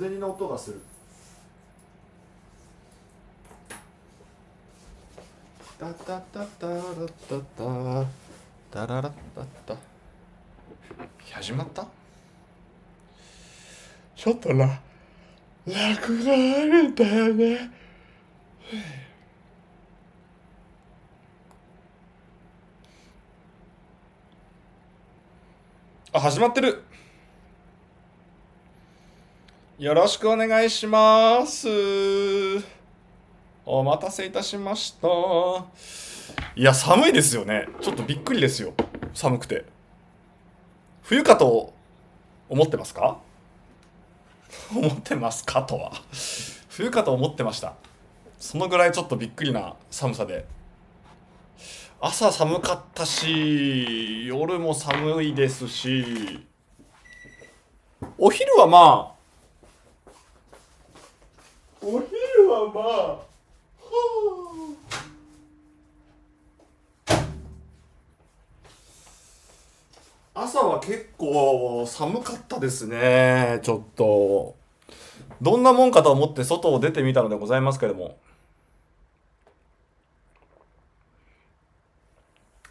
銭の音がするタタタタラタタタララタタ始まったちょっとな楽るんだよねあ始まってるよろしくお願いします。お待たせいたしました。いや、寒いですよね。ちょっとびっくりですよ。寒くて。冬かと思ってますか思ってますかとは冬かと思ってました。そのぐらいちょっとびっくりな寒さで。朝寒かったし、夜も寒いですし、お昼はまあ、お昼はまあはあ朝は結構寒かったですねちょっとどんなもんかと思って外を出てみたのでございますけれども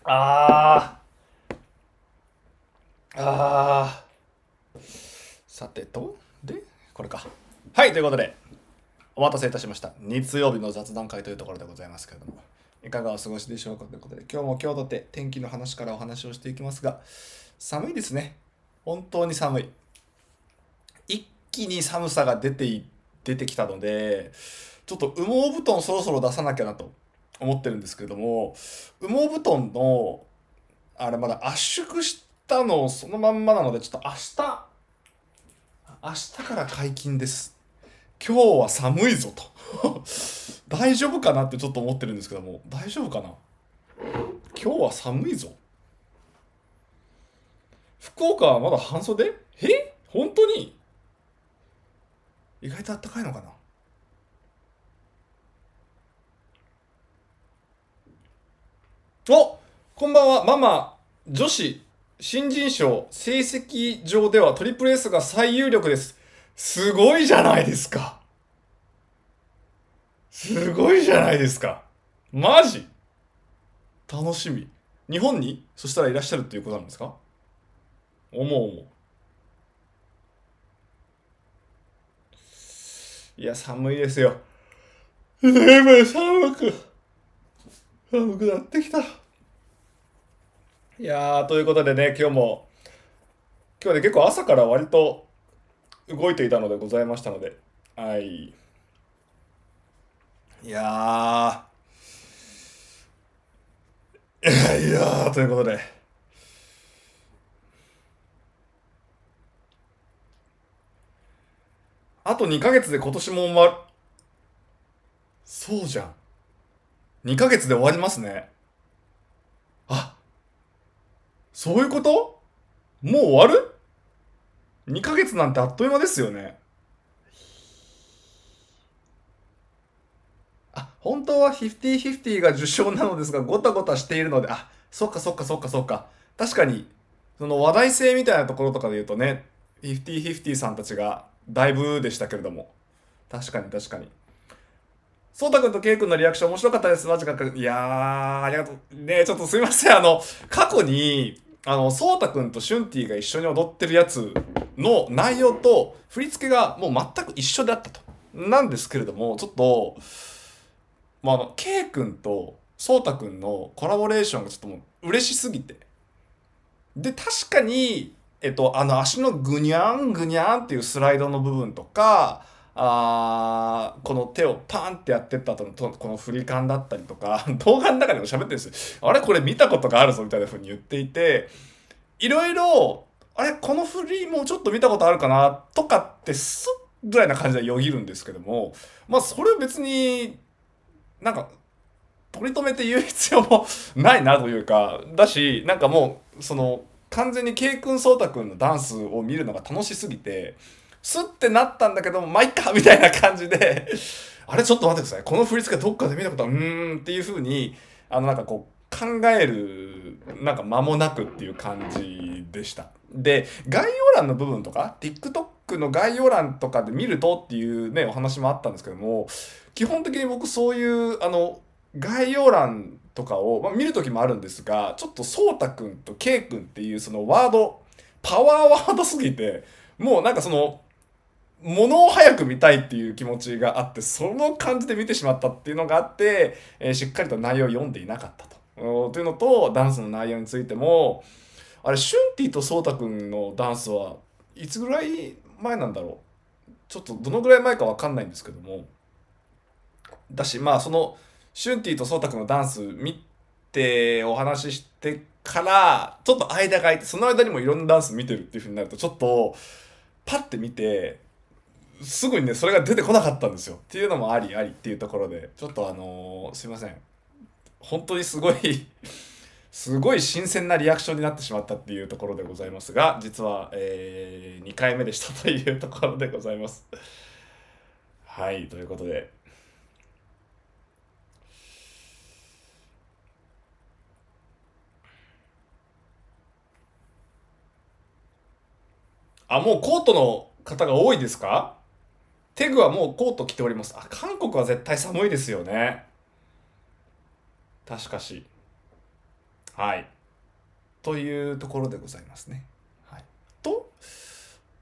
ああ。あさてとでこれかはいということでお待たせいたしました。日曜日の雑談会というところでございますけれども、いかがお過ごしでしょうかということで、今日も今日とて天気の話からお話をしていきますが、寒いですね。本当に寒い。一気に寒さが出てい、出てきたので、ちょっと羽毛布団そろそろ出さなきゃなと思ってるんですけれども、羽毛布団の、あれまだ圧縮したのそのまんまなので、ちょっと明日、明日から解禁です。今日は寒いぞと 大丈夫かなってちょっと思ってるんですけども、大丈夫かな今日は寒いぞ。福岡はまだ半袖え本当に意外と暖かいのかなおこんばんは、ママ、女子、新人賞、成績上ではトリプル S が最有力です。すごいじゃないですか。すごいじゃないですか。マジ楽しみ。日本にそしたらいらっしゃるっていうことなんですか思う思う。いや、寒いですよ。随分寒く、寒くなってきた。いやー、ということでね、今日も、今日ね、結構朝から割と動いていたのでございましたので、はい。いやいやということで。あと2ヶ月で今年も終わる。そうじゃん。2ヶ月で終わりますね。あ、そういうこともう終わる2ヶ月なんてあっという間ですよね。あ、本当は50-50が受賞なのですが、ごたごたしているので、あ、そっかそっかそっかそっか。確かに、その話題性みたいなところとかで言うとね、50-50さんたちがだいぶでしたけれども。確かに確かに。そうたくんとけいくんのリアクション面白かったです。マジか。いやー、ありがとう。ねちょっとすいません。あの、過去に、あの、そうたくんとシュンティが一緒に踊ってるやつの内容と振り付けがもう全く一緒だったと。なんですけれども、ちょっと、まあ、あの、K 君とそうたくんのコラボレーションがちょっともう嬉しすぎて。で、確かに、えっと、あの足のぐにゃんぐにゃんっていうスライドの部分とか、あこの手をパンってやってった後のとこの振り感だったりとか 動画の中でも喋ってるんですあれこれ見たことがあるぞみたいな風に言っていていろいろあれこの振りもうちょっと見たことあるかなとかってすっぐらいな感じでよぎるんですけどもまあそれは別になんか取り留めて言う必要も ないなというかだしなんかもうその完全に K 君颯太君のダンスを見るのが楽しすぎて。スッてなったんだけども、まあ、いっかみたいな感じであれちょっと待ってください。この振り付けどっかで見たことあるうーんっていう風に、あのなんかこう、考える、なんか間もなくっていう感じでした。で、概要欄の部分とか、TikTok の概要欄とかで見るとっていうね、お話もあったんですけども、基本的に僕そういう、あの、概要欄とかを、まあ、見る時もあるんですが、ちょっとそうたくんとけいくんっていうそのワード、パワーワードすぎて、もうなんかその、ものを早く見たいっていう気持ちがあって、その感じで見てしまったっていうのがあって、えー、しっかりと内容を読んでいなかったと。というのと、ダンスの内容についても、あれ、シュンティとソータくんのダンスはいつぐらい前なんだろうちょっとどのぐらい前かわかんないんですけども。だし、まあその、シュンティとソータくんのダンス見てお話ししてから、ちょっと間が空いて、その間にもいろんなダンス見てるっていうふうになると、ちょっと、パッて見て、すぐにねそれが出てこなかったんですよっていうのもありありっていうところでちょっとあのー、すいません本当にすごい すごい新鮮なリアクションになってしまったっていうところでございますが実は、えー、2回目でしたというところでございますはいということであもうコートの方が多いですかテグはもうコート着ております。あ、韓国は絶対寒いですよね。確かし。はい。というところでございますね。はい、と、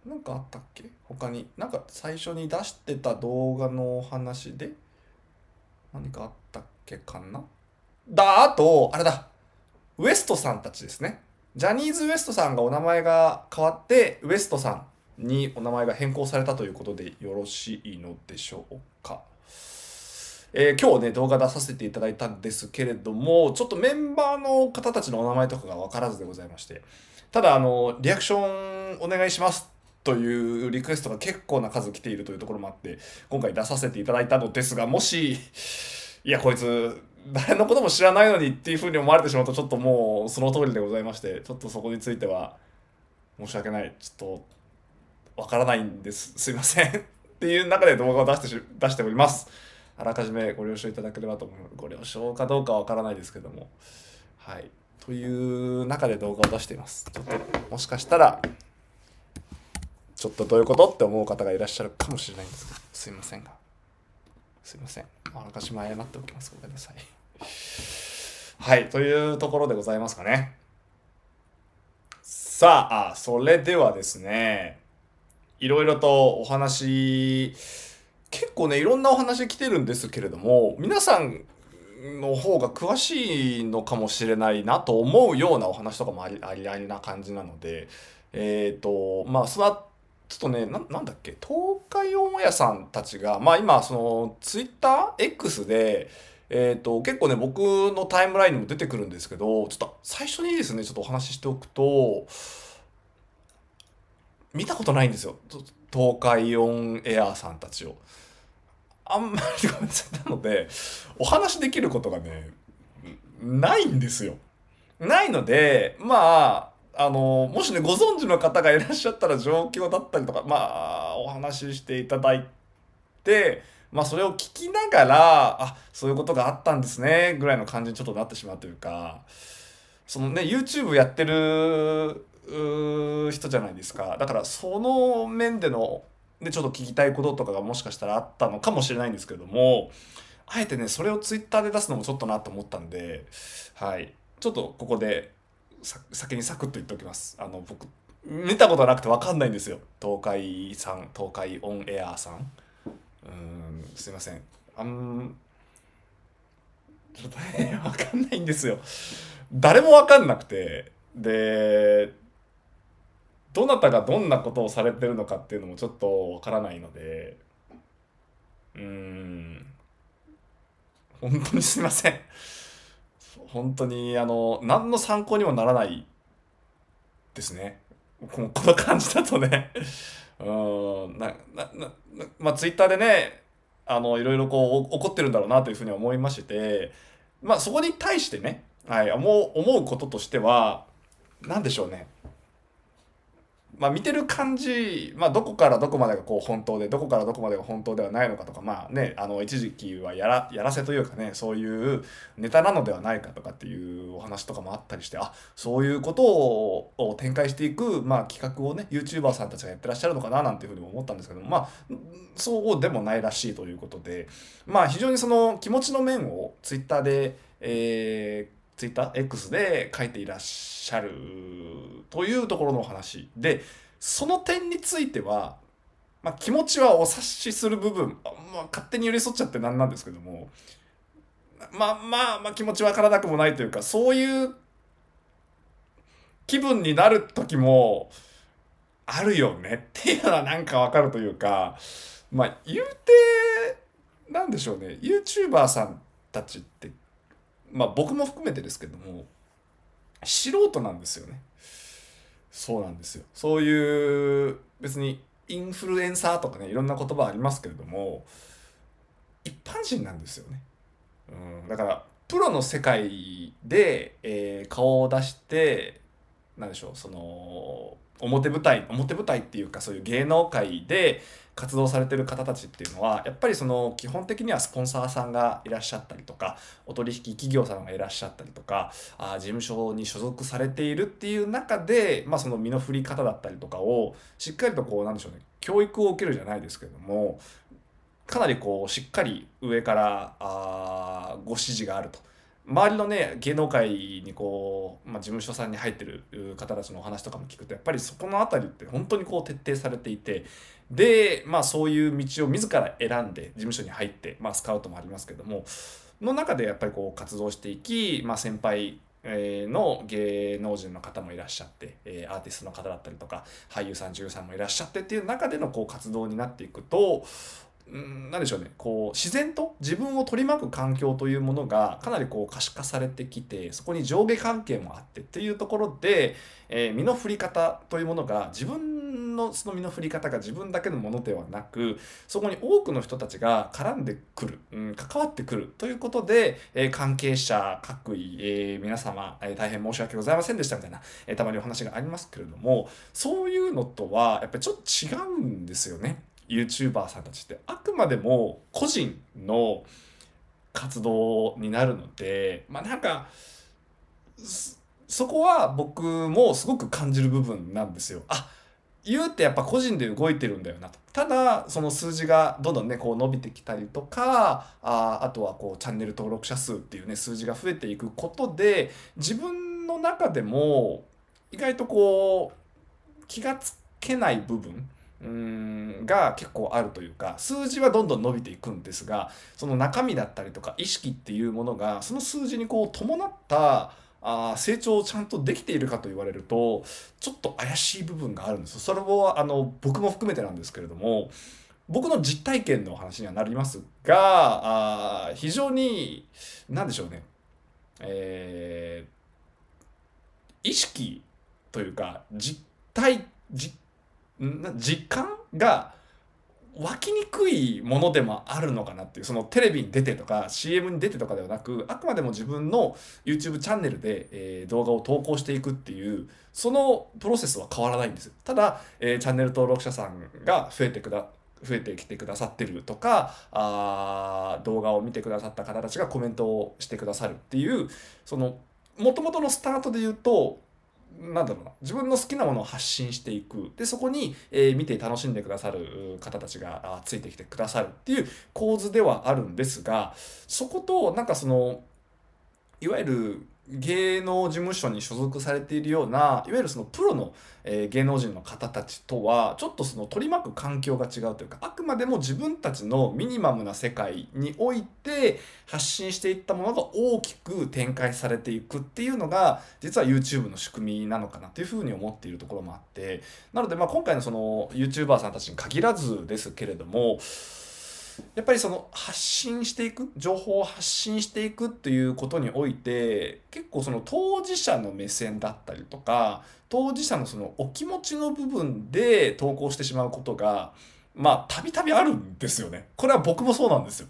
何かあったっけ他に。なんか最初に出してた動画のお話で、何かあったっけかなだ、あと、あれだ。ウエストさんたちですね。ジャニーズ WEST さんがお名前が変わって、ウエストさんにお名前が変更されたということでよろしいのでしょうか。えー、今日ね、動画出させていただいたんですけれども、ちょっとメンバーの方たちのお名前とかがわからずでございまして、ただ、あの、リアクションお願いしますというリクエストが結構な数来ているというところもあって、今回出させていただいたのですが、もし、いや、こいつ、誰のことも知らないのにっていうふうに思われてしまうと、ちょっともうその通りでございまして、ちょっとそこについては、申し訳ない。ちょっと、わからないんです。すいません っていう中で動画を出して出しております。あらかじめご了承いただければと思う。ご了承かどうかわからないですけども。はい。という中で動画を出しています。ちょっと、もしかしたら、ちょっとどういうことって思う方がいらっしゃるかもしれないんですけど、すいませんが。すいません。あらかじめ謝っておきます。ごめんなさい。はい。というところでございますかね。さあ、それではですね。いろいろとお話、結構ね、いろんなお話来てるんですけれども、皆さんの方が詳しいのかもしれないなと思うようなお話とかもありありありな感じなので、えっ、ー、と、まあ、そのちょっとねな、なんだっけ、東海オンエアさんたちが、まあ今、その、ツイッター ?X で、えっ、ー、と、結構ね、僕のタイムラインにも出てくるんですけど、ちょっと最初にですね、ちょっとお話ししておくと、見たことないんですよ東海オンエアさんたちをあんまりごめんなさいなのでお話できることがねないんですよないのでまああのもしねご存知の方がいらっしゃったら状況だったりとかまあお話ししていただいてまあそれを聞きながらあそういうことがあったんですねぐらいの感じにちょっとなってしまうというかそのね YouTube やってる人じゃないですかだからその面でのでちょっと聞きたいこととかがもしかしたらあったのかもしれないんですけれどもあえてねそれをツイッターで出すのもちょっとなと思ったんではいちょっとここで先にサクッと言っておきますあの僕見たことなくて分かんないんですよ東海さん東海オンエアさんうんすいませんあんちょっとね分 かんないんですよ誰も分かんなくてでどなたがどんなことをされてるのかっていうのもちょっとわからないのでうん本当にすいません本当にあの何の参考にもならないですねこの感じだとねうんなななまあツイッターでねあのいろいろこう怒ってるんだろうなというふうに思いましてまあそこに対してね、はい、う思うこととしては何でしょうねまあ、見てる感じ、まあ、どこからどこまでがこう本当でどこからどこまでが本当ではないのかとか、まあね、あの一時期はやらやらせというかねそういうネタなのではないかとかっていうお話とかもあったりしてあそういうことを展開していく、まあ、企画をね YouTuber さんたちがやってらっしゃるのかななんていうふうにも思ったんですけども、まあ、そうでもないらしいということで、まあ、非常にその気持ちの面を Twitter で、えー、ツイッター X で書いていらっしゃるというところのお話でその点については、まあ、気持ちはお察しする部分、まあ、勝手に寄り添っちゃって何なんですけどもまあまあまあ気持ちわからなくもないというかそういう気分になる時もあるよねっていうのはなんかわかるというかまあ言うてなんでしょうね YouTuber さんたちってまあ僕も含めてですけども素人なんですよねそうなんですよそういう別にインフルエンサーとかねいろんな言葉ありますけれども一般人なんですよね、うん、だからプロの世界で、えー、顔を出して何でしょうその表舞台表舞台っていうかそういう芸能界で、活動されてる方たちっていうのはやっぱりその基本的にはスポンサーさんがいらっしゃったりとかお取引企業さんがいらっしゃったりとかあ事務所に所属されているっていう中で、まあ、その身の振り方だったりとかをしっかりとこうなんでしょうね教育を受けるじゃないですけどもかなりこうしっかり上からあご指示があると。周りのね芸能界にこう、まあ、事務所さんに入ってる方たちのお話とかも聞くとやっぱりそこの辺りって本当にこう徹底されていてで、まあ、そういう道を自ら選んで事務所に入って、まあ、スカウトもありますけどもの中でやっぱりこう活動していき、まあ、先輩の芸能人の方もいらっしゃって、アーティストの方だったりとか、俳優さん、女優さんもいらっしゃってっていう中でのこう活動になっていくと、何でしょうねこう自然と自分を取り巻く環境というものがかなりこう可視化されてきてそこに上下関係もあってっていうところで、えー、身の振り方というものが自分のその身の振り方が自分だけのものではなく、そこに多くの人たちが絡んでくる、うん、関わってくるということで、えー、関係者各位、えー、皆様、えー、大変申し訳ございませんでしたみたいな、えたまにお話がありますけれども、そういうのとはやっぱりちょっと違うんですよね。YouTuber さんたちって。あくまでも個人の活動になるので、まあなんか、そこは僕もすごく感じる部分なんですよ。あ言うてやっぱ個人で動いてるんだよなと。ただその数字がどんどんねこう伸びてきたりとかああとはこうチャンネル登録者数っていうね数字が増えていくことで自分の中でも意外とこう気がつけない部分うんが結構あるというか数字はどんどん伸びていくんですがその中身だったりとか意識っていうものがその数字にこう伴ったあ成長をちゃんとできているかと言われるとちょっと怪しい部分があるんですそれもあの僕も含めてなんですけれども僕の実体験の話にはなりますがあ非常に何でしょうね、えー、意識というか実体実感が湧きにくいものでもあるのかなっていうそのテレビに出てとか CM に出てとかではなくあくまでも自分の YouTube チャンネルで、え動画を投稿していくっていうそのプロセスは変わらないんですただ、えチャンネル登録者さんが増えてくだ増えてきてくださってるとかあ動画を見てくださった方たちがコメントをしてくださるっていうその元々のスタートで言うとなんだろうな、自分の好きなものを発信していく。で、そこに、えー、見て楽しんでくださる方たちがついてきてくださるっていう構図ではあるんですが、そこと、なんかその、いわゆる芸能事務所に所属されているようないわゆるそのプロの、えー、芸能人の方たちとはちょっとその取り巻く環境が違うというかあくまでも自分たちのミニマムな世界において発信していったものが大きく展開されていくっていうのが実は YouTube の仕組みなのかなというふうに思っているところもあってなのでまあ今回のその YouTuber さんたちに限らずですけれどもやっぱりその発信していく情報を発信していくっていうことにおいて結構その当事者の目線だったりとか当事者のそのお気持ちの部分で投稿してしまうことがまあたびたびあるんですよね。これは僕もそうなんですよ。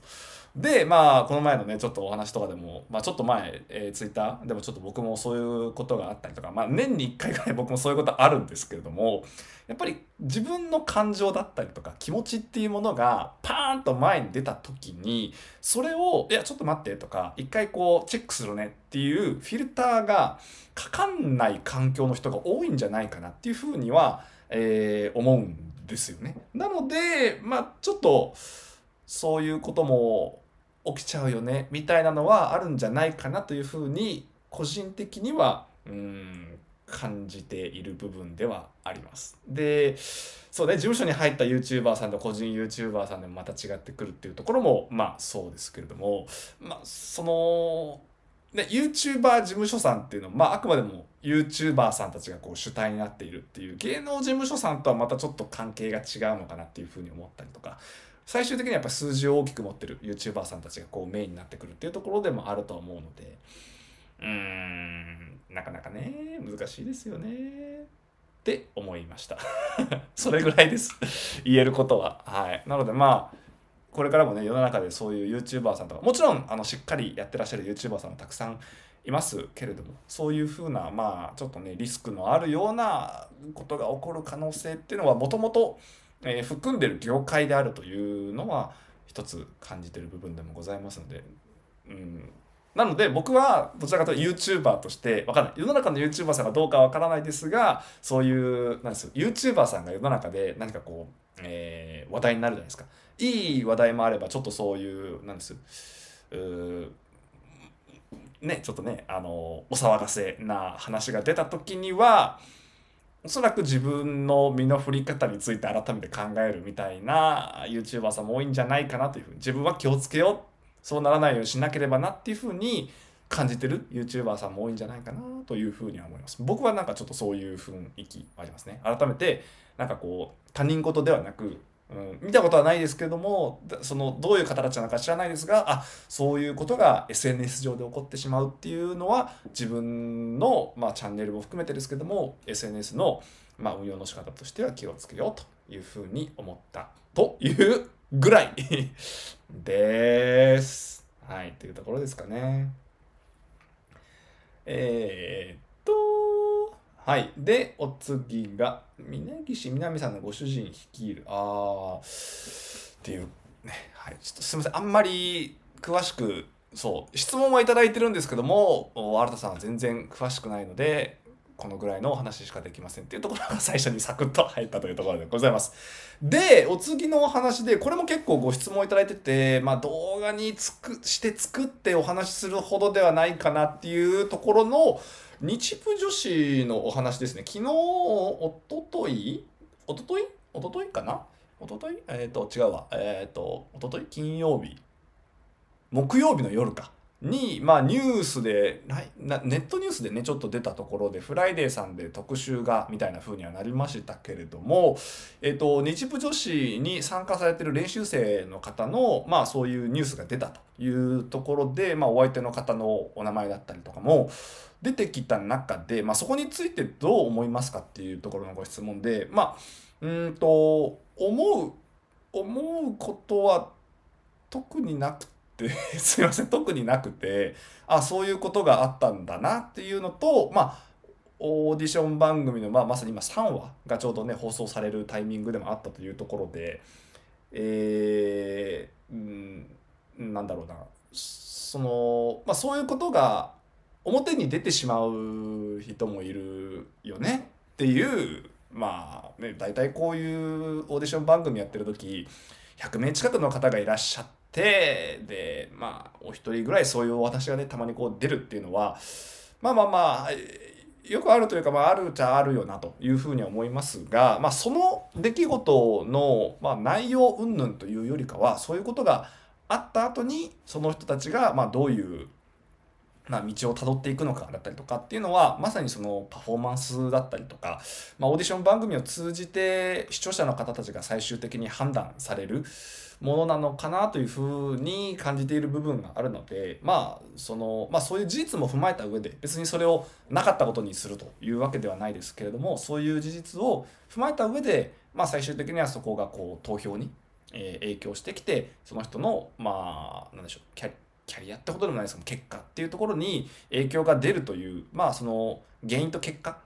でまあこの前のねちょっとお話とかでも、まあ、ちょっと前、えー、ツイッターでもちょっと僕もそういうことがあったりとか、まあ、年に1回ぐらい僕もそういうことあるんですけれどもやっぱり自分の感情だったりとか気持ちっていうものがパーンと前に出た時にそれを「いやちょっと待って」とか「一回こうチェックするね」っていうフィルターがかかんない環境の人が多いんじゃないかなっていうふうには、えー、思うんですよね。なのでまあちょっとそういうことも起きちゃうよねみたいなのはあるんじゃないかなというふうに個人的にはうん感じている部分ではあります。でそうね事務所に入った YouTuber さんと個人 YouTuber さんでもまた違ってくるっていうところもまあそうですけれどもまあそので YouTuber 事務所さんっていうのは、まあ、あくまでも YouTuber さんたちがこう主体になっているっていう芸能事務所さんとはまたちょっと関係が違うのかなっていうふうに思ったりとか最終的にはやっぱ数字を大きく持ってる YouTuber さんたちがこうメインになってくるっていうところでもあると思うので、うーん、なかなかね、難しいですよね。って思いました。それぐらいです。言えることは。はい。なのでまあ、これからもね、世の中でそういう YouTuber さんとか、もちろん、あの、しっかりやってらっしゃる YouTuber さんもたくさんいますけれどもそういうふうなまあちょっとねリスクのあるようなことが起こる可能性っていうのはもともとえー、含んでる業界であるというのは一つ感じてる部分でもございますので、うん、なので僕はどちらかというと YouTuber としてわかんない世の中の YouTuber さんがどうかわからないですがそういうなんですよ YouTuber さんが世の中で何かこう、えー、話題になるじゃないですかいい話題もあればちょっとそういうなんですうねちょっとねあのお騒がせな話が出た時にはおそらく自分の身の振り方について改めて考えるみたいな YouTuber さんも多いんじゃないかなというふうに自分は気をつけようそうならないようにしなければなっていうふうに感じてる YouTuber さんも多いんじゃないかなというふうには思います。僕はなんかちょっとそういう雰囲気ありますね。改めてなんかこう他人事ではなくうん、見たことはないですけどもそのどういう方たちなのか知らないですがあそういうことが SNS 上で起こってしまうっていうのは自分の、まあ、チャンネルも含めてですけども SNS の、まあ、運用の仕方としては気をつけようというふうに思ったというぐらい です。はい、というところですかね。えーはい。で、お次が、峯岸みなみさんのご主人率いる、あー、っていう、ね、はい。ちょっとすみません。あんまり詳しく、そう、質問はいただいてるんですけども、新田さんは全然詳しくないので、このぐらいのお話しかできませんっていうところが最初にサクッと入ったというところでございます。で、お次のお話で、これも結構ご質問いただいてて、まあ動画につくして作ってお話しするほどではないかなっていうところの、日プ女子のお話ですね。昨日、おとといおとといおとといかなおとといえっ、ー、と、違うわ。えっ、ー、と、おととい金曜日。木曜日の夜か。に、まあ、ニュースでなネットニュースでねちょっと出たところで「フライデー」さんで特集がみたいな風にはなりましたけれども、えっと、日部女子に参加されてる練習生の方の、まあ、そういうニュースが出たというところで、まあ、お相手の方のお名前だったりとかも出てきた中で、まあ、そこについてどう思いますかっていうところのご質問で、まあ、うんと思う思うことは特になくて。すいません特になくてあそういうことがあったんだなっていうのとまあオーディション番組の、まあ、まさに今3話がちょうどね放送されるタイミングでもあったというところでえー、んなんだろうなその、まあ、そういうことが表に出てしまう人もいるよねっていうまあね大体こういうオーディション番組やってる時100名近くの方がいらっしゃって。、で、まあ、お一人ぐらいそういう私がね、たまにこう出るっていうのは、まあまあまあ、よくあるというか、まあ、あるっちゃあるよなというふうには思いますが、まあ、その出来事の、まあ、内容云々というよりかは、そういうことがあった後に、その人たちが、まあ、どういう、ま道をたどっていくのかだったりとかっていうのは、まさにそのパフォーマンスだったりとか、まあ、オーディション番組を通じて、視聴者の方たちが最終的に判断される、ものなのかなというふうに感じている部分があるのでまあその、まあ、そういう事実も踏まえた上で別にそれをなかったことにするというわけではないですけれどもそういう事実を踏まえた上で、まあ、最終的にはそこがこう投票に影響してきてその人のまあ何でしょうキャリアってことでもないですけど結果っていうところに影響が出るというまあその原因と結果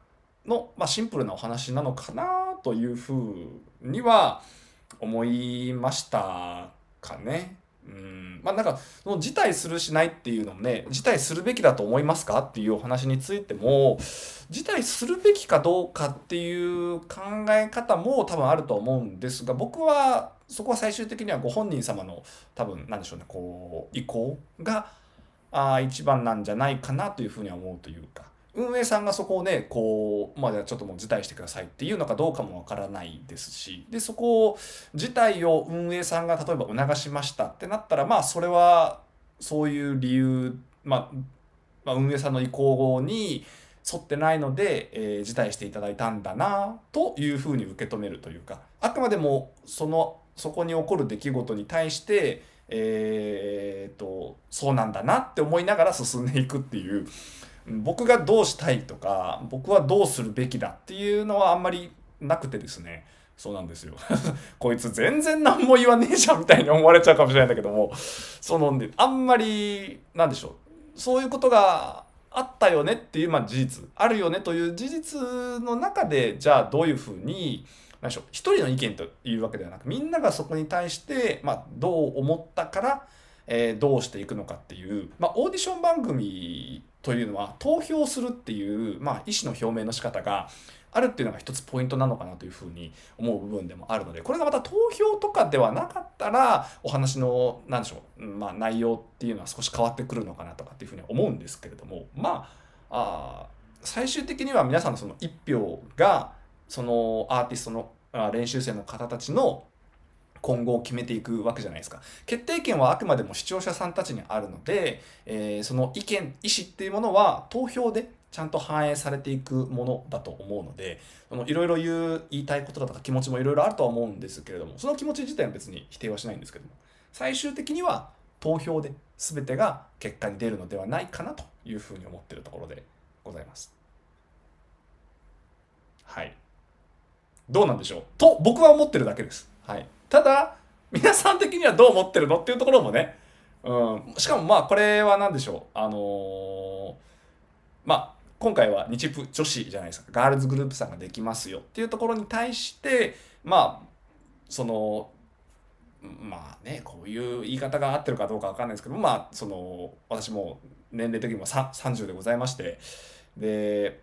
の、まあ、シンプルなお話なのかなというふうには思いましたかね。うんまあ、なんかその辞退するしないっていうのもね辞退するべきだと思いますかっていうお話についても辞退するべきかどうかっていう考え方も多分あると思うんですが僕はそこは最終的にはご本人様の多分何でしょうねこう意向があ一番なんじゃないかなというふうには思うというか運営さんがそこをねこうまあちょっともう辞退してくださいっていうのかどうかもわからないですしでそこを辞退を運営さんが例えば促しましたってなったらまあそれはそういう理由、まあ、まあ、運営さんの意向に沿ってないので、えー、辞退していただいたんだなというふうに受け止めるというかあくまでもそのそこに起こる出来事に対してえー、っとそうなんだなって思いながら進んでいくっていう僕がどうしたいとか僕はどうするべきだっていうのはあんまりなくてですねそうなんですよ こいつ全然何も言わねえじゃんみたいに思われちゃうかもしれないんだけどもそのあんまりなんでしょうそういうことがあったよねっていう、まあ、事実あるよねという事実の中でじゃあどういうふうに何でしょう一人の意見というわけではなくみんながそこに対して、まあ、どう思ったから、えー、どうしていくのかっていう、まあ、オーディション番組というのは投票するっていう、まあ、意思の表明の仕方があるっていうのが一つポイントなのかなというふうに思う部分でもあるのでこれがまた投票とかではなかったらお話の何でしょう、まあ、内容っていうのは少し変わってくるのかなとかっていうふうに思うんですけれどもまあ最終的には皆さんのその1票がそのアーティストの練習生の方たちの今後決めていくわけじゃないですか。決定権はあくまでも視聴者さんたちにあるので、えー、その意見、意思っていうものは投票でちゃんと反映されていくものだと思うので、いろいろ言う、言いたいことだとか気持ちもいろいろあるとは思うんですけれども、その気持ち自体は別に否定はしないんですけども、最終的には投票で全てが結果に出るのではないかなというふうに思ってるところでございます。はい。どうなんでしょうと僕は思ってるだけです。はい。ただ、皆さん的にはどう思ってるのっていうところもね、うん、しかもまあこれは何でしょう、あのー、まあ今回は日プ女子じゃないですか、ガールズグループさんができますよっていうところに対して、まあ、その、まあね、こういう言い方が合ってるかどうかわかんないですけど、まあ、その、私も年齢的にも30でございまして、で、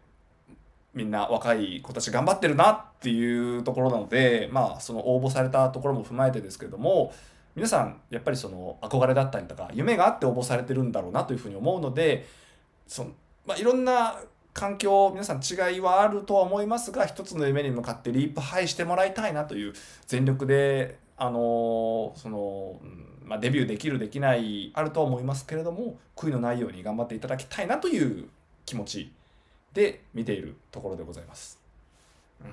みんな若い子たち頑張ってるなっていうところなのでまあその応募されたところも踏まえてですけれども皆さんやっぱりその憧れだったりとか夢があって応募されてるんだろうなというふうに思うのでその、まあ、いろんな環境皆さん違いはあるとは思いますが一つの夢に向かってリープハイしてもらいたいなという全力であのその、まあ、デビューできるできないあるとは思いますけれども悔いのないように頑張っていただきたいなという気持ちで見ているところでございます。うん、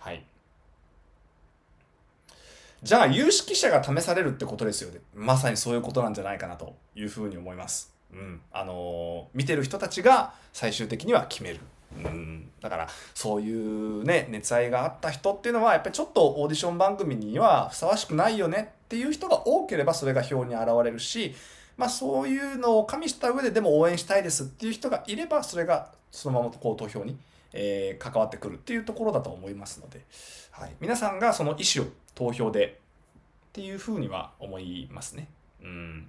はい。じゃあ、有識者が試されるってことですよね。まさにそういうことなんじゃないかなというふうに思います。うん。あのー、見てる人たちが最終的には決める。うん、だからそういうね熱愛があった人っていうのはやっぱりちょっとオーディション番組にはふさわしくないよねっていう人が多ければそれが表に現れるしまあ、そういうのを加味した上ででも応援したいですっていう人がいればそれがそのままこう投票に、え関わってくるっていうところだと思いますので、はい、皆さんがその意思を投票でっていうふうには思いますね。うん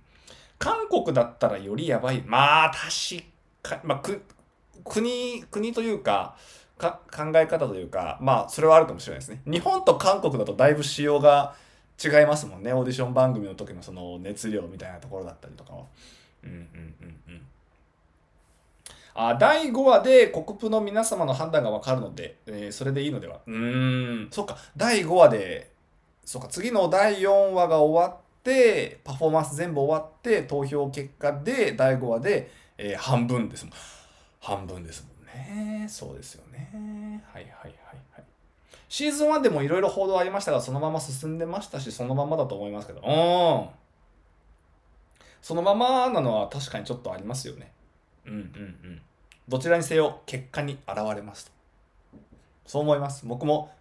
韓国だったらよりやばい。まあ、確か、まあ、く国、国というか、か考え方というか、まあ、それはあるかもしれないですね。日本と韓国だとだいぶ仕様が違いますもんねオーディション番組の時のその熱量みたいなところだったりとかは。うんうんうんうん。あ第5話で国府の皆様の判断が分かるので、えー、それでいいのではうーんそっか第5話でそっか次の第4話が終わってパフォーマンス全部終わって投票結果で第5話で、えー、半分ですもん半分ですもんねそうですよねはいはいはいシーズン1でもいろいろ報道ありましたが、そのまま進んでましたし、そのままだと思いますけど、うん。そのままなのは確かにちょっとありますよね。うんうんうん。どちらにせよ、結果に現れますと。そう思います。僕も。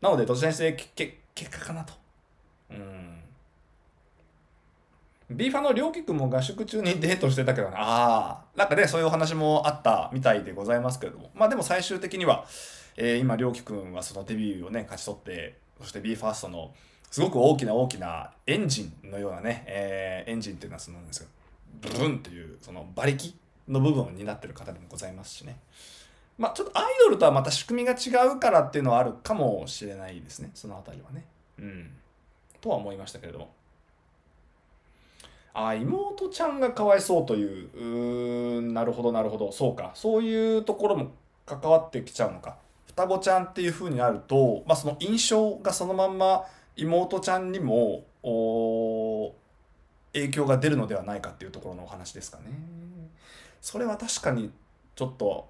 なので、どちらにせよ、結果かなと。うん。ビーファの両キくんも合宿中にデートしてたけどな。ああ。なんかね、そういうお話もあったみたいでございますけれども。まあでも最終的には、えー、今、りょうきくんはそのデビューをね、勝ち取って、そして BE:FIRST のすごく大きな大きなエンジンのようなね、えー、エンジンっていうのはそのなんですよブルンっていうその馬力の部分を担ってる方でもございますしねまあちょっとアイドルとはまた仕組みが違うからっていうのはあるかもしれないですねその辺りはねうんとは思いましたけれどもあ妹ちゃんがかわいそうといううなるほどなるほどそうかそういうところも関わってきちゃうのか双子ちゃんっていう風になると、まあ、その印象がそのまんま妹ちゃんにも影響が出るのではないかっていうところのお話ですかね。それは確かにちょっと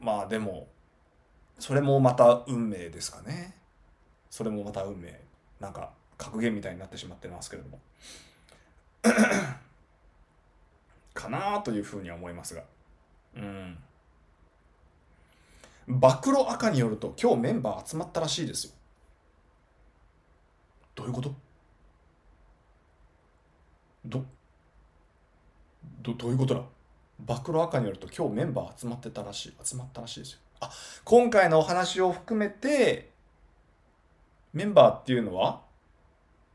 まあでもそれもまた運命ですかね。それもまた運命なんか格言みたいになってしまってますけれども かなというふうには思いますがうん暴露赤によると今日メンバー集まったらしいですよどういうことどどどういうことだ暴露赤によると今日メンバー集まってたらしい集まったらしいですよあ今回のお話を含めてメンバーっていうのは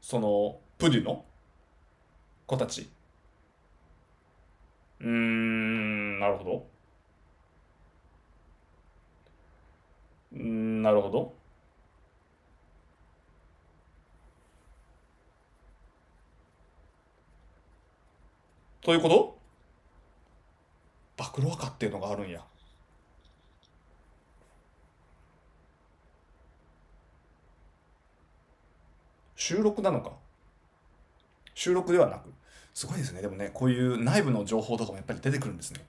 そのプデュの子たちうーんなるほどなるほど。ということ暴露赤っていうのがあるんや。収録なのか収録ではなく。すごいですね。でもね、こういう内部の情報とかもやっぱり出てくるんですね。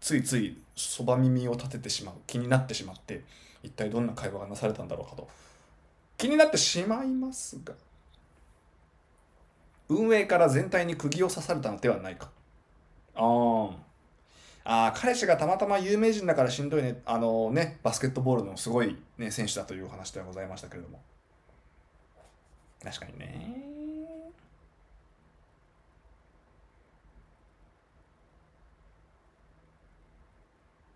ついついそば耳を立ててしまう気になってしまって一体どんな会話がなされたんだろうかと気になってしまいますが運営から全体に釘を刺されたのではないかああ彼氏がたまたま有名人だからしんどいねあのー、ねバスケットボールのすごい、ね、選手だというお話ではございましたけれども確かにね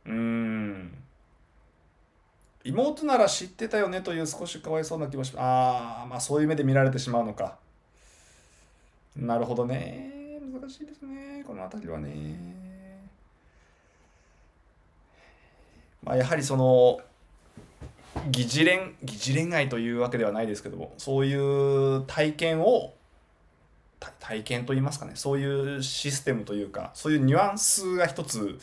うん妹なら知ってたよねという少しかわいそうな気もしますああまあそういう目で見られてしまうのかなるほどね難しいですねこの辺りはねまあやはりその疑似恋疑似恋愛というわけではないですけどもそういう体験を体験といいますかねそういうシステムというかそういうニュアンスが一つ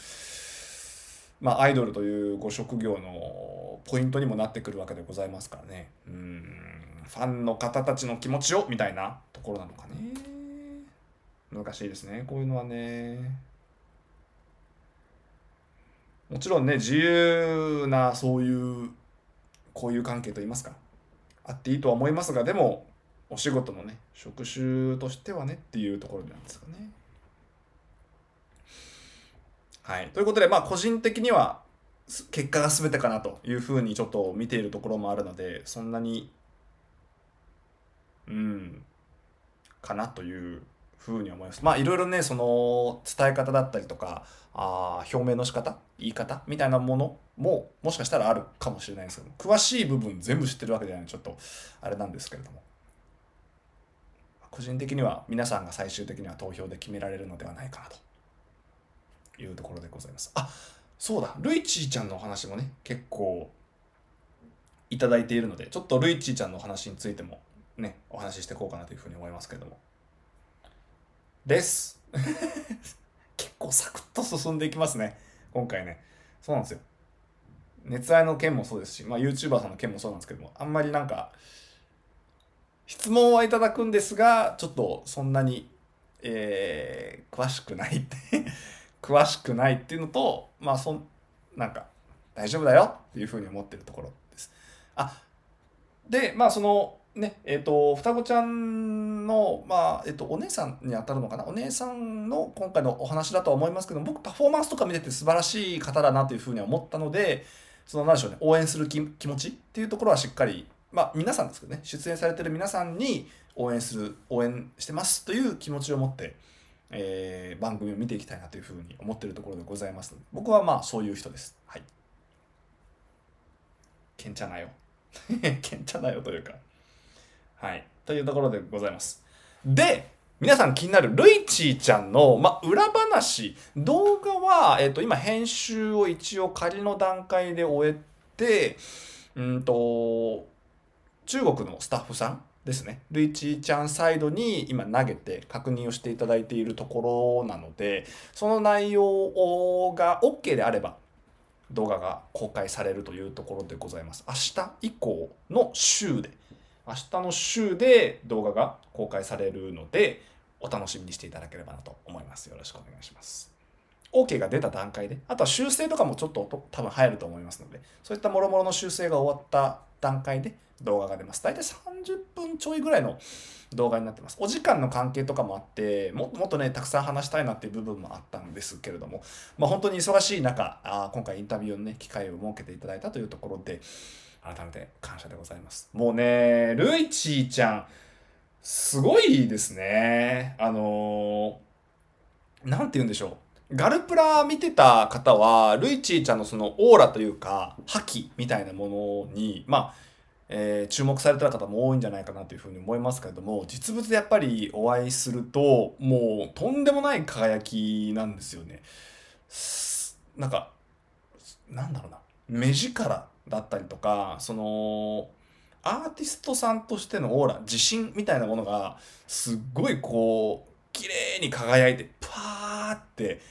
まあ、アイドルというご職業のポイントにもなってくるわけでございますからねうんファンの方たちの気持ちをみたいなところなのかね難しいですねこういうのはねもちろんね自由なそういうこういう関係といいますかあっていいとは思いますがでもお仕事のね職種としてはねっていうところなんですかね。はい。ということで、まあ、個人的には、結果が全てかなというふうにちょっと見ているところもあるので、そんなに、うん、かなというふうに思います。まあいろいろね、その伝え方だったりとか、あ表明の仕方、言い方みたいなものももしかしたらあるかもしれないですけど、詳しい部分全部知ってるわけじゃないちょっとあれなんですけれども。個人的には皆さんが最終的には投票で決められるのではないかなというところでございます。あそうだ、ルイチーちゃんのお話もね、結構いただいているので、ちょっとルイチーちゃんのお話についてもね、お話ししていこうかなというふうに思いますけども。です。結構サクッと進んでいきますね、今回ね。そうなんですよ。熱愛の件もそうですし、まあ、YouTuber さんの件もそうなんですけども、あんまりなんか、質問はいただくんですが、ちょっとそんなに、えー、詳しくないって詳しくないっていうのと、まあ、そん、なんか、大丈夫だよっていうふうに思ってるところです。あ、で、まあ、その、ね、えっ、ー、と、双子ちゃんの、まあ、えっ、ー、と、お姉さんに当たるのかなお姉さんの今回のお話だとは思いますけど、僕、パフォーマンスとか見てて素晴らしい方だなというふうに思ったので、その、何でしょうね、応援する気持ちっていうところはしっかり、まあ、皆さんですけどね、出演されてる皆さんに応援する、応援してますという気持ちを持って、えー、番組を見ていきたいなというふうに思ってるところでございます僕はまあそういう人です。はい。けんちゃなよ。けんちゃなよというか。はい。というところでございます。で、皆さん気になるルイチーちゃんの、まあ、裏話、動画は、えっ、ー、と、今編集を一応仮の段階で終えて、うんと、中国のスタッフさんですね、ルイチちゃんサイドに今投げて確認をしていただいているところなので、その内容が OK であれば、動画が公開されるというところでございます。明日以降の週で、明日の週で動画が公開されるので、お楽しみにしていただければなと思います。よろしくお願いします。OK が出た段階で、あとは修正とかもちょっと多分入ると思いますので、そういったもろもろの修正が終わった段階で動画が出ます。大体30分ちょいぐらいの動画になってます。お時間の関係とかもあって、もっともっとね、たくさん話したいなっていう部分もあったんですけれども、まあ、本当に忙しい中、あ今回インタビューのね、機会を設けていただいたというところで、改めて感謝でございます。もうね、ルイチーちゃん、すごいですね。あのー、なんて言うんでしょう。ガルプラ見てた方は、ルイチーちゃんのそのオーラというか、覇気みたいなものに、まあ、えー、注目されてた方も多いんじゃないかなというふうに思いますけれども、実物でやっぱりお会いすると、もうとんでもない輝きなんですよね。なんか、なんだろうな、目力だったりとか、その、アーティストさんとしてのオーラ、自信みたいなものが、すっごいこう、綺麗に輝いて、パーって、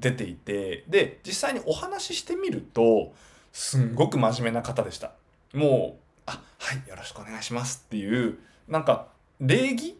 出ていてで実際にお話ししてみるとすんごく真面目な方でしたもう「あはいよろしくお願いします」っていうなんか礼儀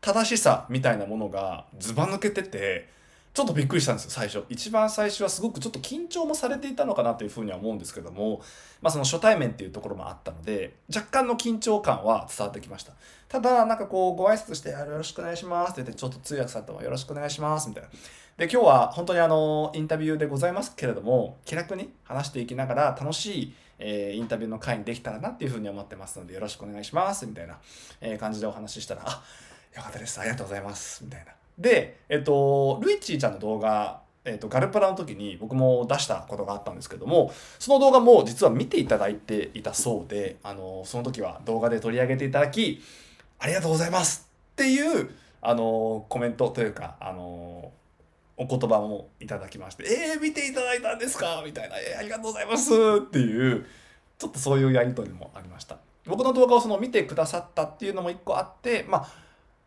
正しさみたいなものがずば抜けててちょっとびっくりしたんですよ最初一番最初はすごくちょっと緊張もされていたのかなというふうには思うんですけども、まあ、その初対面っていうところもあったので若干の緊張感は伝わってきましたただなんかこうご挨拶して「よろしくお願いします」って言ってちょっと通訳さんとも「よろしくお願いします」みたいなで、今日は本当にあの、インタビューでございますけれども、気楽に話していきながら楽しい、えー、インタビューの回にできたらなっていうふうに思ってますので、よろしくお願いします、みたいな、えー、感じでお話ししたら、あ、よかったです、ありがとうございます、みたいな。で、えっと、ルイッチーちゃんの動画、えっと、ガルパラの時に僕も出したことがあったんですけども、その動画も実は見ていただいていたそうで、あの、その時は動画で取り上げていただき、ありがとうございますっていう、あの、コメントというか、あの、お言葉もいただきまして、えー、見ていただいたんですかみたいな、えー、ありがとうございますっていう、ちょっとそういうやりとりもありました。僕の動画をその見てくださったっていうのも一個あって、まあ、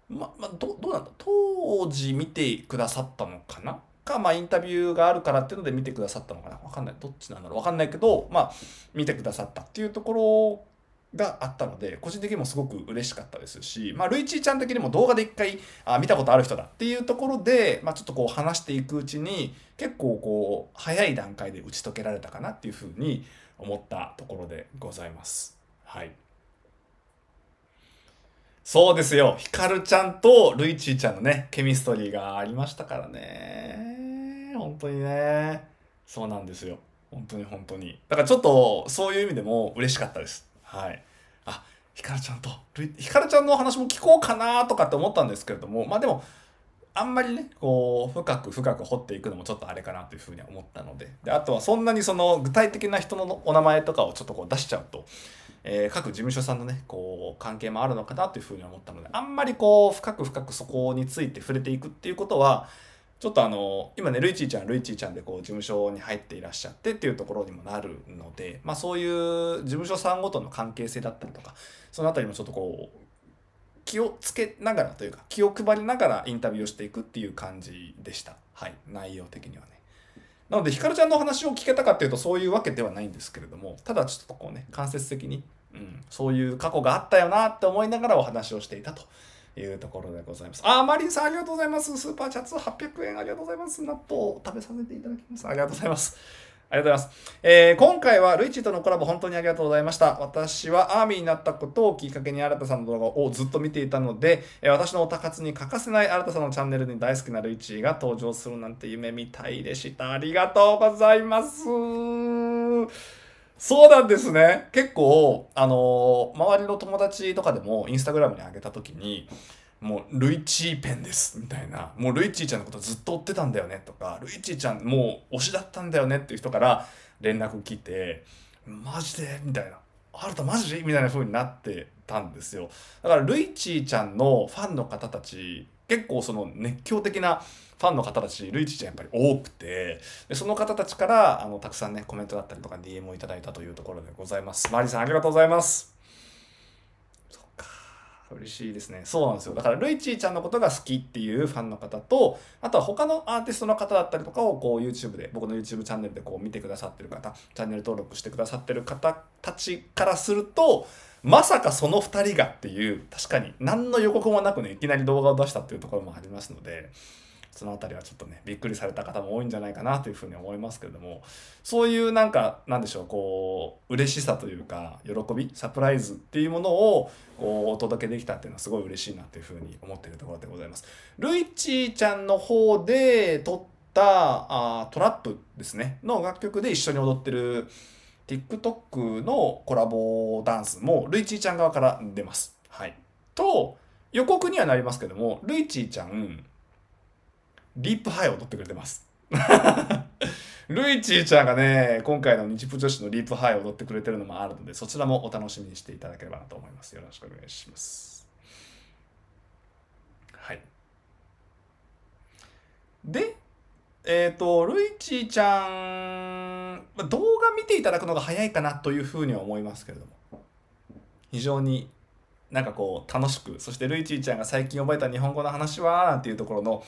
ま、まあ、どどうなんだ当時見てくださったのかなか、まあ、インタビューがあるからっていうので見てくださったのかなわかんない。どっちなんだろうわかんないけど、まあ、見てくださったっていうところがあったので、個人的にもすごく嬉しかったですし、まあ、ルイチーちゃん的にも動画で一回あ見たことある人だっていうところで、まあ、ちょっとこう話していくうちに、結構こう、早い段階で打ち解けられたかなっていうふうに思ったところでございます。はい。そうですよ。ヒカルちゃんとルイチーちゃんのね、ケミストリーがありましたからね。本当にね。そうなんですよ。本当に本当に。だからちょっとそういう意味でも嬉しかったです。はい。あ、ひかるちゃんと、ひかるちゃんのお話も聞こうかなとかって思ったんですけれども、まあでも、あんまりね、こう、深く深く掘っていくのもちょっとあれかなというふうに思ったので、であとはそんなにその具体的な人のお名前とかをちょっとこう出しちゃうと、えー、各事務所さんのね、こう、関係もあるのかなというふうに思ったので、あんまりこう、深く深くそこについて触れていくっていうことは、ちょっとあの、今ね、ルイチーちゃん、ルイチーちゃんでこう、事務所に入っていらっしゃってっていうところにもなるので、まあそういう事務所さんごとの関係性だったりとか、そのあたりもちょっとこう、気をつけながらというか、気を配りながらインタビューをしていくっていう感じでした。はい、内容的にはね。なので、ひかるちゃんのお話を聞けたかっていうと、そういうわけではないんですけれども、ただちょっとこうね、間接的に、うん、そういう過去があったよなって思いながらお話をしていたというところでございます。あ、マリンさんありがとうございます。スーパーチャツト800円ありがとうございます。納豆食べさせていただきます。ありがとうございます。ありがとうございます。えー、今回はルイチとのコラボ本当にありがとうございました。私はアーミーになったことをきっかけに新田さんの動画をずっと見ていたので、え私のおたかつに欠かせない新田さんのチャンネルに大好きなルイチが登場するなんて夢みたいでした。ありがとうございます。そうなんですね。結構、あのー、周りの友達とかでも、インスタグラムに上げた時に、もう、ルイチーペンです、みたいな。もう、ルイチーちゃんのことずっと追ってたんだよね、とか、ルイチーちゃんもう推しだったんだよねっていう人から連絡来て、マジでみたいな。あるとマジみたいな風になってたんですよ。だから、ルイチーちゃんのファンの方たち、結構その熱狂的なファンの方たち、ルイチーちゃんやっぱり多くて、でその方たちから、あの、たくさんね、コメントだったりとか DM をいただいたというところでございます。マリさん、ありがとうございます。嬉しいですね。そうなんですよ。だから、ルイチーちゃんのことが好きっていうファンの方と、あとは他のアーティストの方だったりとかを、こう、YouTube で、僕の YouTube チャンネルでこう見てくださってる方、チャンネル登録してくださってる方たちからすると、まさかその2人がっていう、確かに何の予告もなくね、いきなり動画を出したっていうところもありますので、その辺りはちょっとねびっくりされた方も多いんじゃないかなというふうに思いますけれどもそういうなんかなんでしょうこう嬉しさというか喜びサプライズっていうものをこうお届けできたっていうのはすごい嬉しいなというふうに思っているところでございます。ルイチーちゃんの方で撮ったあトラップですねの楽曲で一緒に踊ってる TikTok のコラボダンスもルイチーちゃん側から出ます。はい、と予告にはなりますけどもルイチーちゃんリップハイを取ってくれてます。ルイチーちゃんがね、今回の日プ女子のリップハイを踊ってくれてるのもあるので、そちらもお楽しみにしていただければなと思います。よろしくお願いします。はい。で、えっ、ー、と、ルイチーちゃん、動画見ていただくのが早いかなというふうには思いますけれども、非常になんかこう楽しく、そしてルイチーちゃんが最近覚えた日本語の話は、なんていうところの、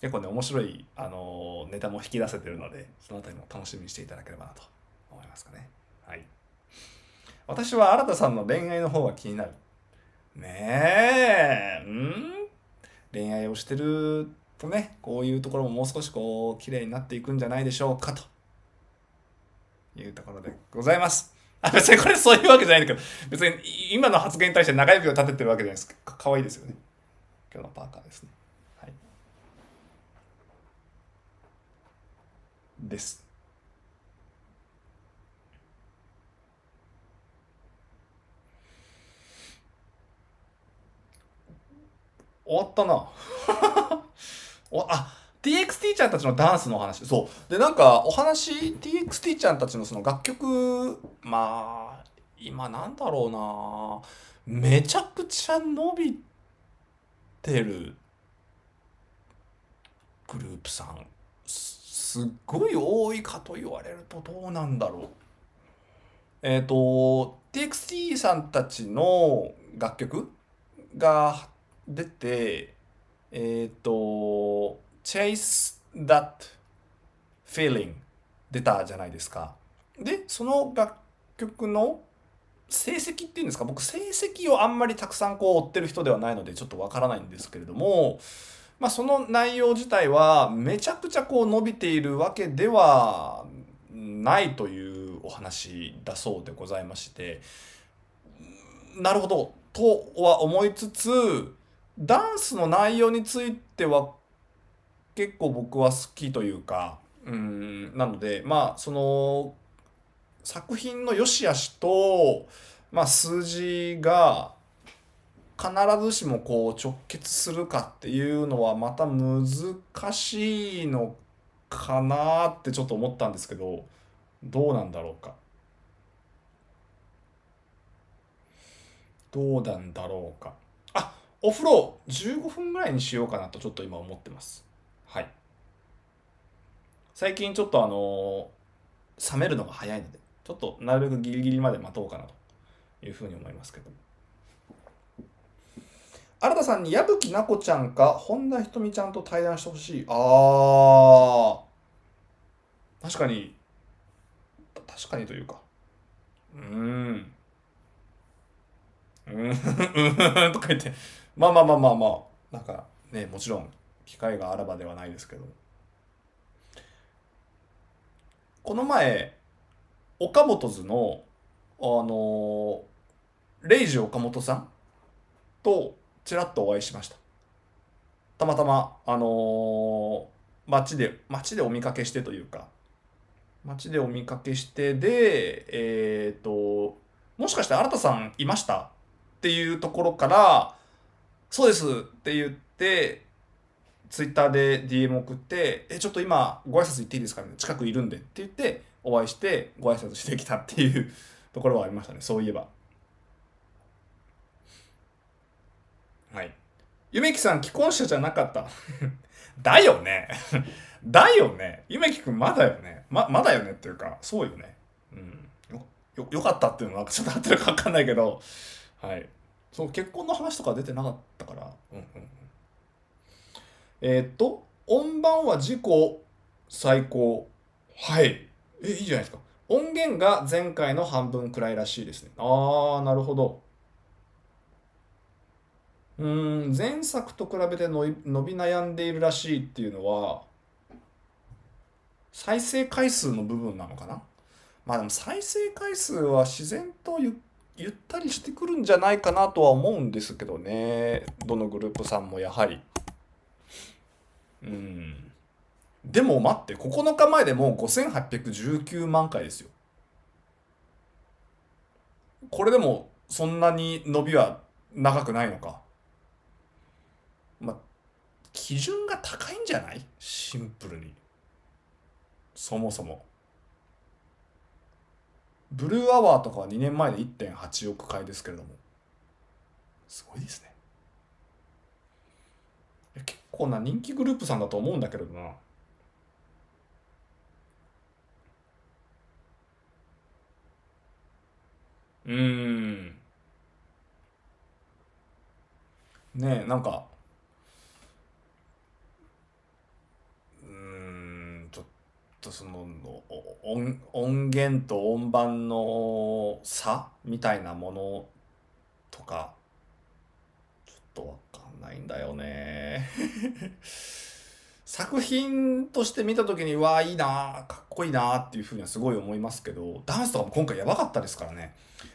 結構ね面白いあのネタも引き出せてるのでその辺りも楽しみにしていただければなと思いますかねはい私は新田さんの恋愛の方が気になるねえうん恋愛をしてるとねこういうところももう少しこう綺麗になっていくんじゃないでしょうかというところでございますあ別にこれそういうわけじゃないんだけど別に今の発言に対して長指を立ててるわけじゃないですかかわいいですよね今日のパーカーですねです。終わったな おあ TXT ちゃんたちのダンスのお話そうでなんかお話 TXT ちゃんたちのその楽曲まあ今なんだろうなめちゃくちゃ伸びてるグループさんすっごい多いかと言われるとどうなんだろう。えっ、ー、と TXT さんたちの楽曲が出てえっ、ー、と Chase That Feeling 出たじゃないですか。でその楽曲の成績っていうんですか僕成績をあんまりたくさんこう追ってる人ではないのでちょっとわからないんですけれどもまあ、その内容自体はめちゃくちゃこう伸びているわけではないというお話だそうでございましてなるほどとは思いつつダンスの内容については結構僕は好きというかうんなのでまあその作品の良し悪しと、まあ、数字が必ずしもこう直結するかっていうのはまた難しいのかなってちょっと思ったんですけどどうなんだろうかどうなんだろうかあお風呂15分ぐらいにしようかなとちょっと今思ってますはい最近ちょっとあの冷めるのが早いのでちょっとなるべくギリギリまで待とうかなというふうに思いますけども新田さんに矢吹奈子ちゃんか本田仁美ちゃんと対談してほしいあ確かに確かにというかうんうん とか言ってまあまあまあまあまあなんかねもちろん機会があらばではないですけどこの前岡本図のあのレイジ岡本さんとちらっとお会いしました。たまたま、あのー、街で、街でお見かけしてというか、街でお見かけして、で、えっ、ー、と、もしかして新田さんいましたっていうところから、そうですって言って、ツイッターで DM 送って、え、ちょっと今ご挨拶行っていいですかね近くいるんでって言って、お会いしてご挨拶してきたっていうところはありましたね。そういえば。ゆめきさん、既婚者じゃなかった。だよね。だよね。ゆめきくん、まだよね。ま、まだよねっていうか、そうよね。うん。よ、よかったっていうのは、ちょっと合ってるかわかんないけど、はい。そう、結婚の話とか出てなかったから。うんうんえー、っと、音盤は自己最高。はい。え、いいじゃないですか。音源が前回の半分くらいらしいですね。あー、なるほど。うん前作と比べて伸び悩んでいるらしいっていうのは再生回数の部分なのかなまあでも再生回数は自然とゆゆったりしてくるんじゃないかなとは思うんですけどねどのグループさんもやはりうんでも待って9日前でもう5819万回ですよこれでもそんなに伸びは長くないのか基準が高いんじゃないシンプルに。そもそも。ブルーアワーとかは2年前で1.8億回ですけれども。すごいですね。結構な人気グループさんだと思うんだけれどな。うん。ねえ、なんか、とその音音源と音盤の差みたいなものとかちょっとわかんないんだよね 作品として見た時にわあいいなかっこいいなっていうふうにはすごい思いますけどダンスとかも今回やばかったですからね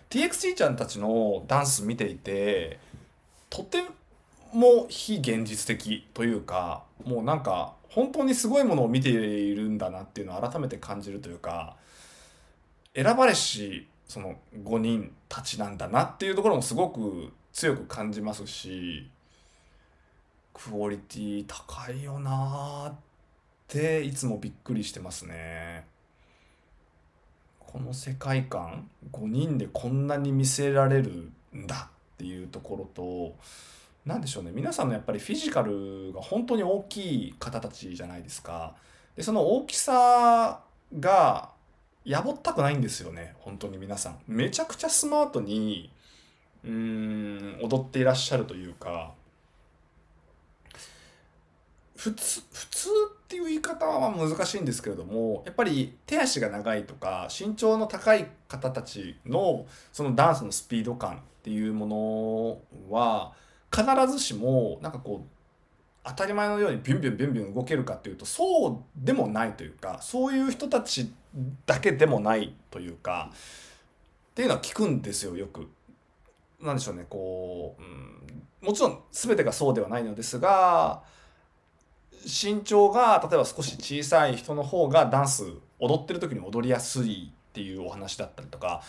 t x t ちゃんたちのダンス見ていてとても非現実的というかもうなんか本当にすごいものを見ているんだなっていうのを改めて感じるというか選ばれしその5人たちなんだなっていうところもすごく強く感じますしクオリティ高いよなっていつもびっくりしてますね。この世界観5人でこんなに見せられるんだっていうところとんでしょうね皆さんのやっぱりフィジカルが本当に大きい方たちじゃないですかでその大きさがやぼったくないんですよね本当に皆さんめちゃくちゃスマートにうーん踊っていらっしゃるというか普通普通っていう言い方は難しいんですけれどもやっぱり手足が長いとか身長の高い方たちのそのダンスのスピード感っていうものは必ずしもなんかこう当たり前のようにビュンビュンビュンビュン動けるかっていうとそうでもないというかそういう人たちだけでもないというかっていうのは聞くんですよよく。なんでしょうねこう、うん、もちろん全てがそうではないのですが身長が例えば少し小さい人の方がダンス踊ってる時に踊りやすいっていうお話だったりとか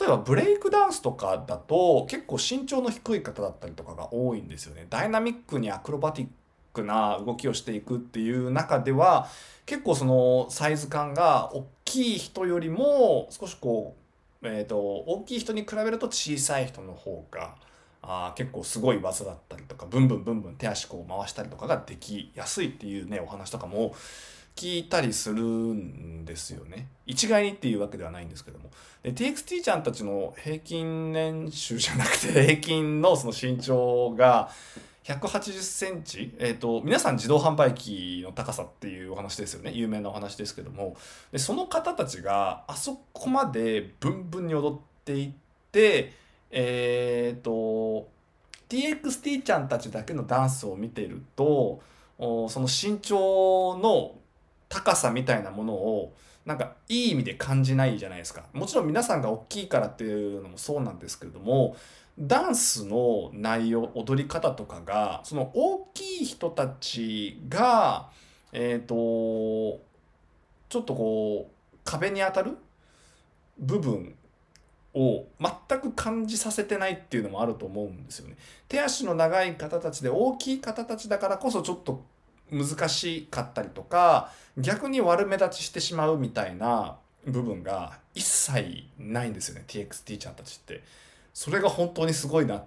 例えばブレイクダンスとかだと結構身長の低い方だったりとかが多いんですよね。ダイナミックにアクロバティックな動きをしていくっていう中では結構そのサイズ感が大きい人よりも少しこう、えーと、大きい人に比べると小さい人の方があ結構すごい技だったりとかブンブンブンブン手足こう回したりとかができやすいっていうねお話とかも聞いたりするんですよね。一概にっていうわけではないんですけども。で、TXT ちゃんたちの平均年収じゃなくて、平均のその身長が、180センチ、えっ、ー、と、皆さん自動販売機の高さっていうお話ですよね。有名なお話ですけども。で、その方たちがあそこまでブンブンに踊っていって、えっ、ー、と、TXT ちゃんたちだけのダンスを見ていると、その身長の高さみたいなものをなんかいい意味で感じないじゃないですか。もちろん皆さんが大きいからっていうのもそうなんですけれども、ダンスの内容、踊り方とかが、その大きい人たちが、えっ、ー、と、ちょっとこう、壁に当たる部分を全く感じさせてないっていうのもあると思うんですよね。手足の長い方たちで大きい方たちだからこそちょっと難しかったりとか逆に悪目立ちしてしまうみたいな部分が一切ないんですよね TXT ちゃんたちってそれが本当にすごいな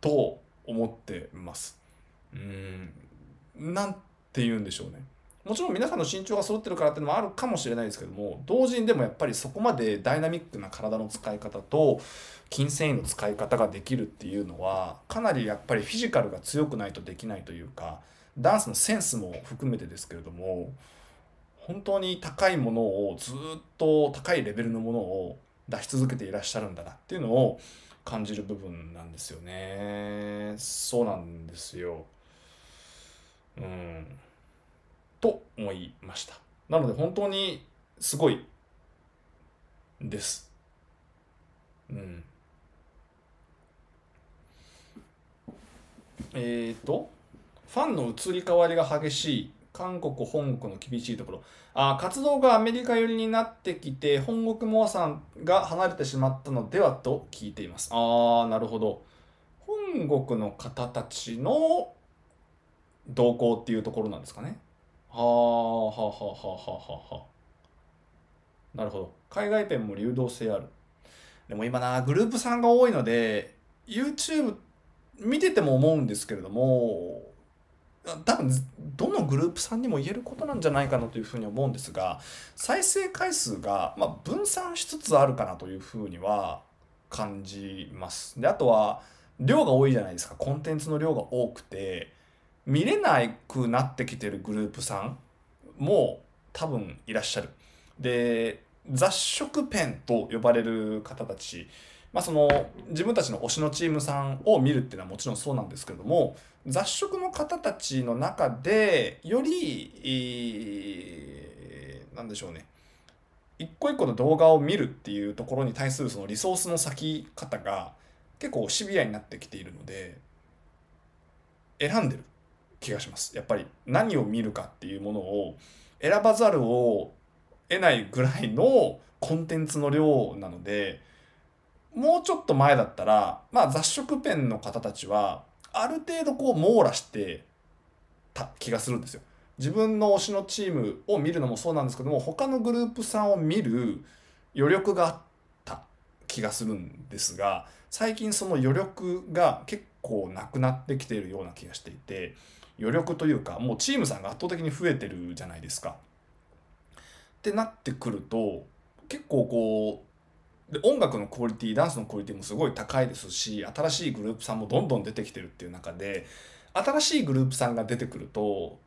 と思ってますうんなんて言うんでしょうねもちろん皆さんの身長が揃ってるからっていうのもあるかもしれないですけども同時にでもやっぱりそこまでダイナミックな体の使い方と筋繊維の使い方ができるっていうのはかなりやっぱりフィジカルが強くないとできないというかダンスのセンスも含めてですけれども本当に高いものをずっと高いレベルのものを出し続けていらっしゃるんだなっていうのを感じる部分なんですよね。そうなんですよ。うん。と思いました。なので本当にすごいです。うん。えっ、ー、と。ファンの移り変わりが激しい韓国、本国の厳しいところ。あ活動がアメリカ寄りになってきて、本国モアさんが離れてしまったのではと聞いています。ああ、なるほど。本国の方たちの動向っていうところなんですかね。はあ、はあ、はあ、はあ、はあ。なるほど。海外ペンも流動性ある。でも今な、グループさんが多いので、YouTube 見てても思うんですけれども、多分どのグループさんにも言えることなんじゃないかなというふうに思うんですが再生回数が、まあ、分散しつつあるかなというふうには感じます。であとは量が多いじゃないですかコンテンツの量が多くて見れなくなってきてるグループさんも多分いらっしゃる。で雑食ペンと呼ばれる方たち、まあ、その自分たちの推しのチームさんを見るっていうのはもちろんそうなんですけれども雑食の方たちの中でより何でしょうね一個一個の動画を見るっていうところに対するそのリソースの割き方が結構シビアになってきているので選んでる気がしますやっぱり何を見るかっていうものを選ばざるを得ないぐらいのコンテンツの量なのでもうちょっと前だったらまあ雑食ペンの方たちはある程度こう網羅してた気がするんですよ。自分の推しのチームを見るのもそうなんですけども他のグループさんを見る余力があった気がするんですが最近その余力が結構なくなってきているような気がしていて余力というかもうチームさんが圧倒的に増えてるじゃないですか。ってなってくると結構こうで音楽のクオリティダンスのクオリティもすごい高いですし新しいグループさんもどんどん出てきてるっていう中で新しいグループさんが出てくると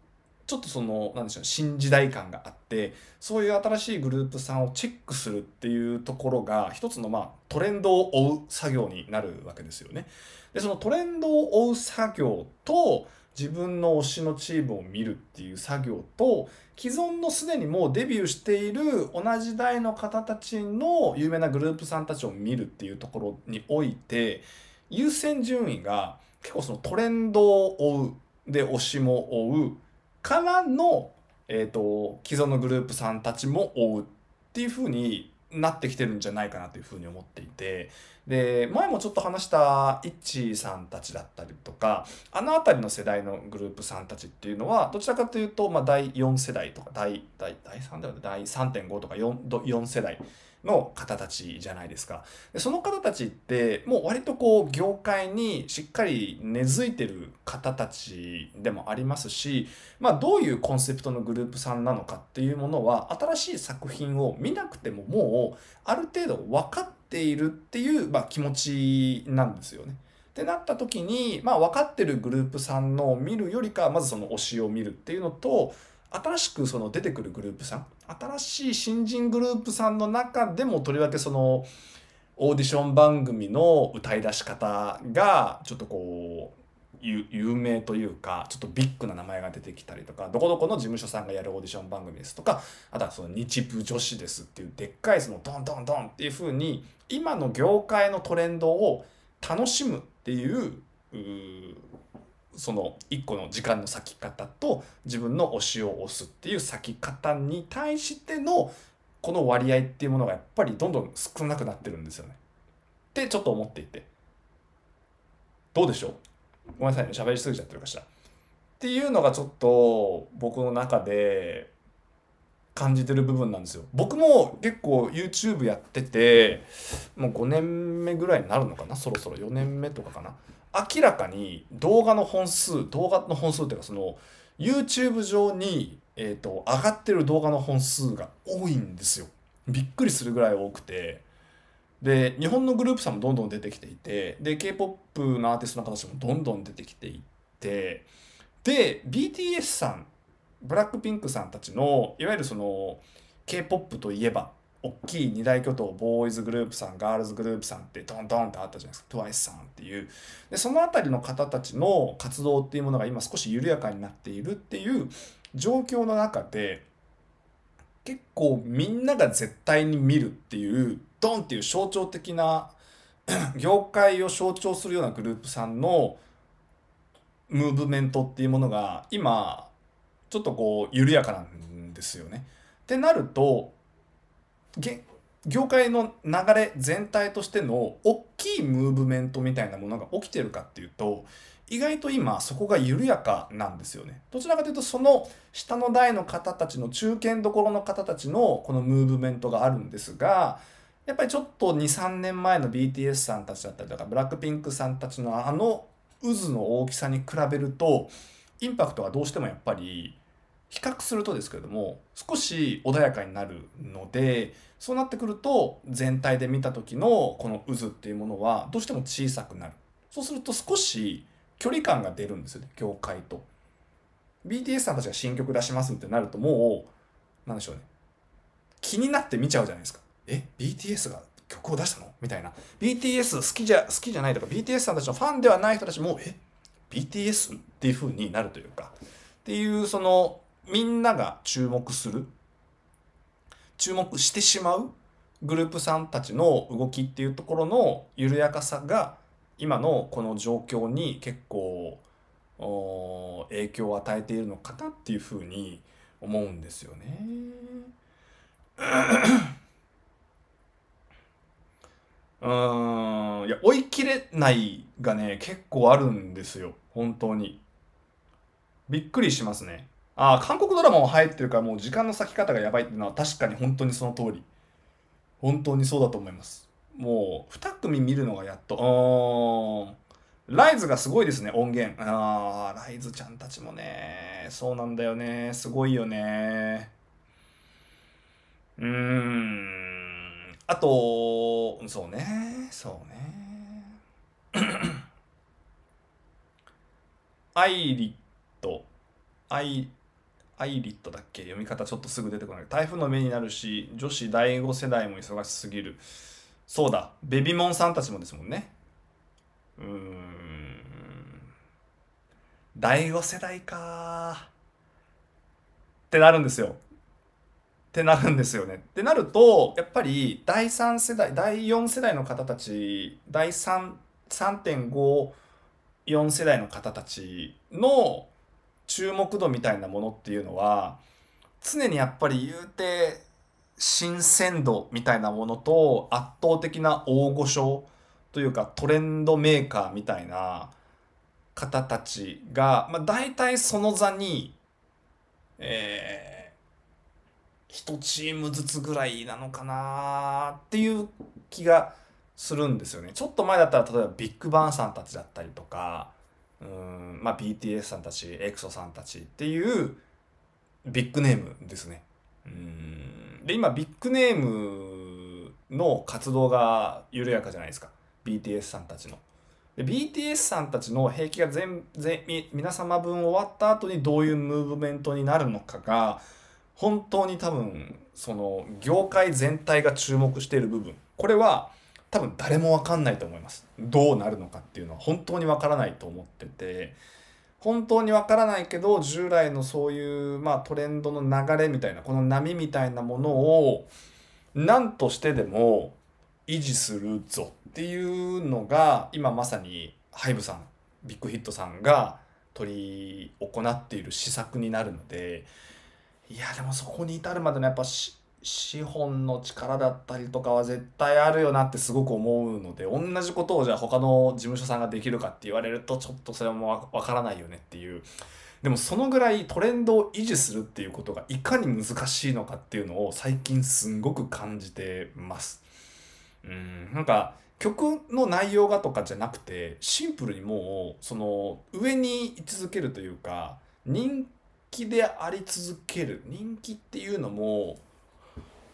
ちょっとその何でしょう新時代感があってそういう新しいグループさんをチェックするっていうところが一つのまあトレンドを追う作業になるわけですよね。でそのトレンドを追う作業と自分の推しのチームを見るっていう作業と既存のすでにもうデビューしている同じ代の方たちの有名なグループさんたちを見るっていうところにおいて優先順位が結構そのトレンドを追うで推しも追うからの、えーと、既存のグループさんたちも追うっていうふうになってきてるんじゃないかなというふうに思っていてで前もちょっと話したイッチさんたちだったりとかあの辺りの世代のグループさんたちっていうのはどちらかというと、まあ、第4世代とか第第第3代第3.5とか 4, 4世代の方たちじゃないですか。でその方たちってもう割とこう業界にしっかり根付いてる方たちでもありますし、まあ、どういうコンセプトのグループさんなのかっていうものは新しい作品を見なくてももうある程度分かっているっていう、まあ、気持ちなんですよね。ってなった時に、まあ、分かってるグループさんのを見るよりかまずその推しを見るっていうのと新しくその出てくるグループさん新しい新人グループさんの中でもとりわけそのオーディション番組の歌い出し方がちょっとこう有名というかちょっとビッグな名前が出てきたりとかどこどこの事務所さんがやるオーディション番組ですとかあとはその日部女子ですっていうでっかいそのドンドンドンっていう風に今の業界のトレンドを楽しむっていうその1個の時間の咲き方と自分の推しを押すっていう咲き方に対してのこの割合っていうものがやっぱりどんどん少なくなってるんですよね。ってちょっと思っていて。どうでしょうごめんなさいね喋りすぎちゃってるかしら。っていうのがちょっと僕の中で感じてる部分なんですよ。僕も結構 YouTube やっててもう5年目ぐらいになるのかなそろそろ4年目とかかな。明らかに動画の本数動画の本数っていうかその YouTube 上に、えーと、上がってる動画の本数が多いんですよ。びっくりするぐらい多くて。で日本のグループさんもどんどん出てきていてで k p o p のアーティストの方たちもどんどん出てきていてで BTS さんブラックピンクさんたちのいわゆるその k p o p といえば大きい二大巨頭ボーイズグループさんガールズグループさんってドンドンってあったじゃないですか TWICE さんっていうでその辺りの方たちの活動っていうものが今少し緩やかになっているっていう状況の中で結構みんなが絶対に見るっていうドンっていう象徴的な 業界を象徴するようなグループさんのムーブメントっていうものが今ちょっとこう緩やかなんですよね。ってなると業界の流れ全体としての大きいムーブメントみたいなものが起きてるかっていうと意外と今そこが緩やかなんですよね。どちらかというとその下の台の方たちの中堅どころの方たちのこのムーブメントがあるんですがやっぱりちょっと23年前の BTS さんたちだったりとかブラックピンクさんたちのあの渦の大きさに比べるとインパクトがどうしてもやっぱり比較するとですけれども少し穏やかになるのでそうなってくると全体で見た時のこの渦っていうものはどうしても小さくなるそうすると少し距離感が出るんですよね業界と BTS さんたちが新曲出しますってなるともう何でしょうね気になって見ちゃうじゃないですかえ BTS が曲を出したのみたいな BTS 好きじゃ好きじゃないとか BTS さんたちのファンではない人たちもえ BTS っていう風になるというかっていうそのみんなが注目する注目してしまうグループさんたちの動きっていうところの緩やかさが今のこの状況に結構影響を与えているのかなっていうふうに思うんですよね。うんいや追い切れないがね結構あるんですよ本当に。びっくりしますね。ああ、韓国ドラマも入ってるからもう時間の割き方がやばいっていうのは確かに本当にその通り。本当にそうだと思います。もう、2組見るのがやっと。うん。ライズがすごいですね、音源。ああ、ライズちゃんたちもね、そうなんだよね。すごいよね。うーん。あと、そうね、そうね。アイリット、アイ、アイリットだっけ読み方ちょっとすぐ出てこない。台風の目になるし、女子第5世代も忙しすぎる。そうだ、ベビモンさんたちもですもんね。うーん。第5世代かってなるんですよ。ってなるんですよね。ってなると、やっぱり第3世代、第4世代の方たち、第3、3.5、4世代の方たちの注目度みたいなものっていうのは常にやっぱり言うて新鮮度みたいなものと圧倒的な大御所というかトレンドメーカーみたいな方たちが、まあ、大体その座に、えー、1チームずつぐらいなのかなっていう気がするんですよね。ちょっと前だったら例えばビッグバンさんたちだったりとかうんまあ、BTS さんたち EXO さんたちっていうビッグネームですね。うんで今ビッグネームの活動が緩やかじゃないですか BTS さんたちの。で BTS さんたちの兵器が全全皆様分終わった後にどういうムーブメントになるのかが本当に多分その業界全体が注目している部分これは多分誰も分かんないと思いますどうなるのかっていうのは本当に分からないと思ってて本当に分からないけど従来のそういう、まあ、トレンドの流れみたいなこの波みたいなものを何としてでも維持するぞっていうのが今まさにハイブさんビッグヒットさんが取り行っている施策になるのでいやでもそこに至るまでのやっぱし資本の力だったりとかは絶対あるよなってすごく思うので同じことをじゃあ他の事務所さんができるかって言われるとちょっとそれもわからないよねっていうでもそのぐらいトレンドを維持するっていうことがいかに難しいのかっていうのを最近すんごく感じてますうんなんか曲の内容がとかじゃなくてシンプルにもうその上に居続けるというか人気であり続ける人気っていうのも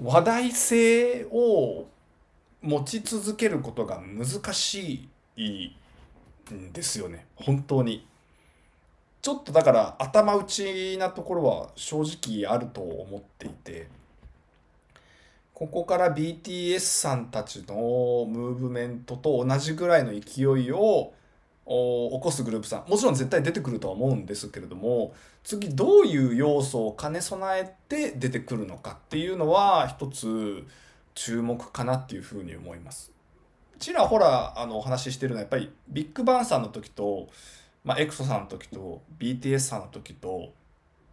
話題性を持ち続けることが難しいんですよね本当に。ちょっとだから頭打ちなところは正直あると思っていてここから BTS さんたちのムーブメントと同じぐらいの勢いを起こすグループさんもちろん絶対出てくるとは思うんですけれども次どういう要素を兼ね備えて出てくるのかっていうのは一つ注目かなっていうふうに思います。ちらほらあのお話ししてるのはやっぱりビッグバンさんの時と、まあ、エクソさんの時と BTS さんの時と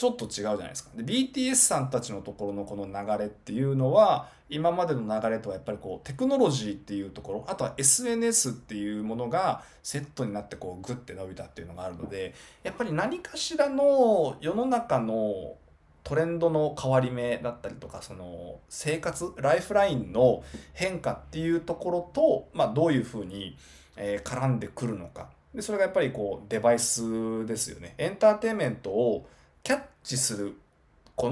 ちょっと違うじゃないですか。で BTS さんたちのところのこの流れっていうのは今までの流れとはやっぱりこうテクノロジーっていうところあとは SNS っていうものがセットになってこうグッて伸びたっていうのがあるのでやっぱり何かしらの世の中のトレンドの変わり目だったりとかその生活ライフラインの変化っていうところと、まあ、どういうふうに絡んでくるのかでそれがやっぱりこうデバイスですよね。エンターテイメントをキャッチするこ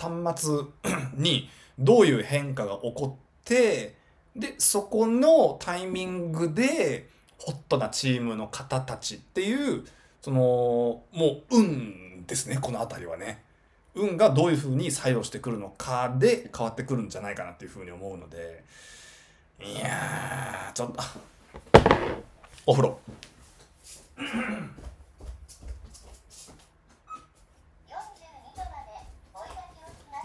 の端末 にどういう変化が起こってでそこのタイミングでホットなチームの方たちっていうそのもう運ですねこの辺りはね運がどういうふうに作用してくるのかで変わってくるんじゃないかなっていうふうに思うのでいやちょっとお風呂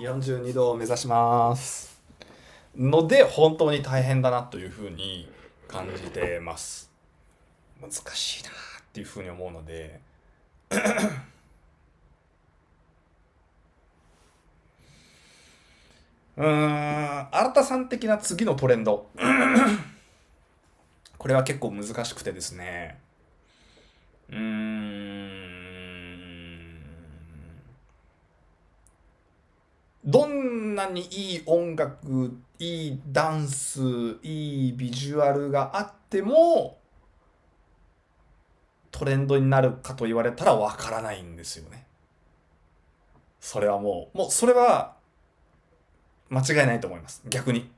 42度を目指しますので本当に大変だなというふうに感じてます難しいなっていうふうに思うのでうん新田さん的な次のトレンドこれは結構難しくてですねうんどんなにいい音楽、いいダンス、いいビジュアルがあっても、トレンドになるかと言われたらわからないんですよね。それはもう、もうそれは間違いないと思います。逆に。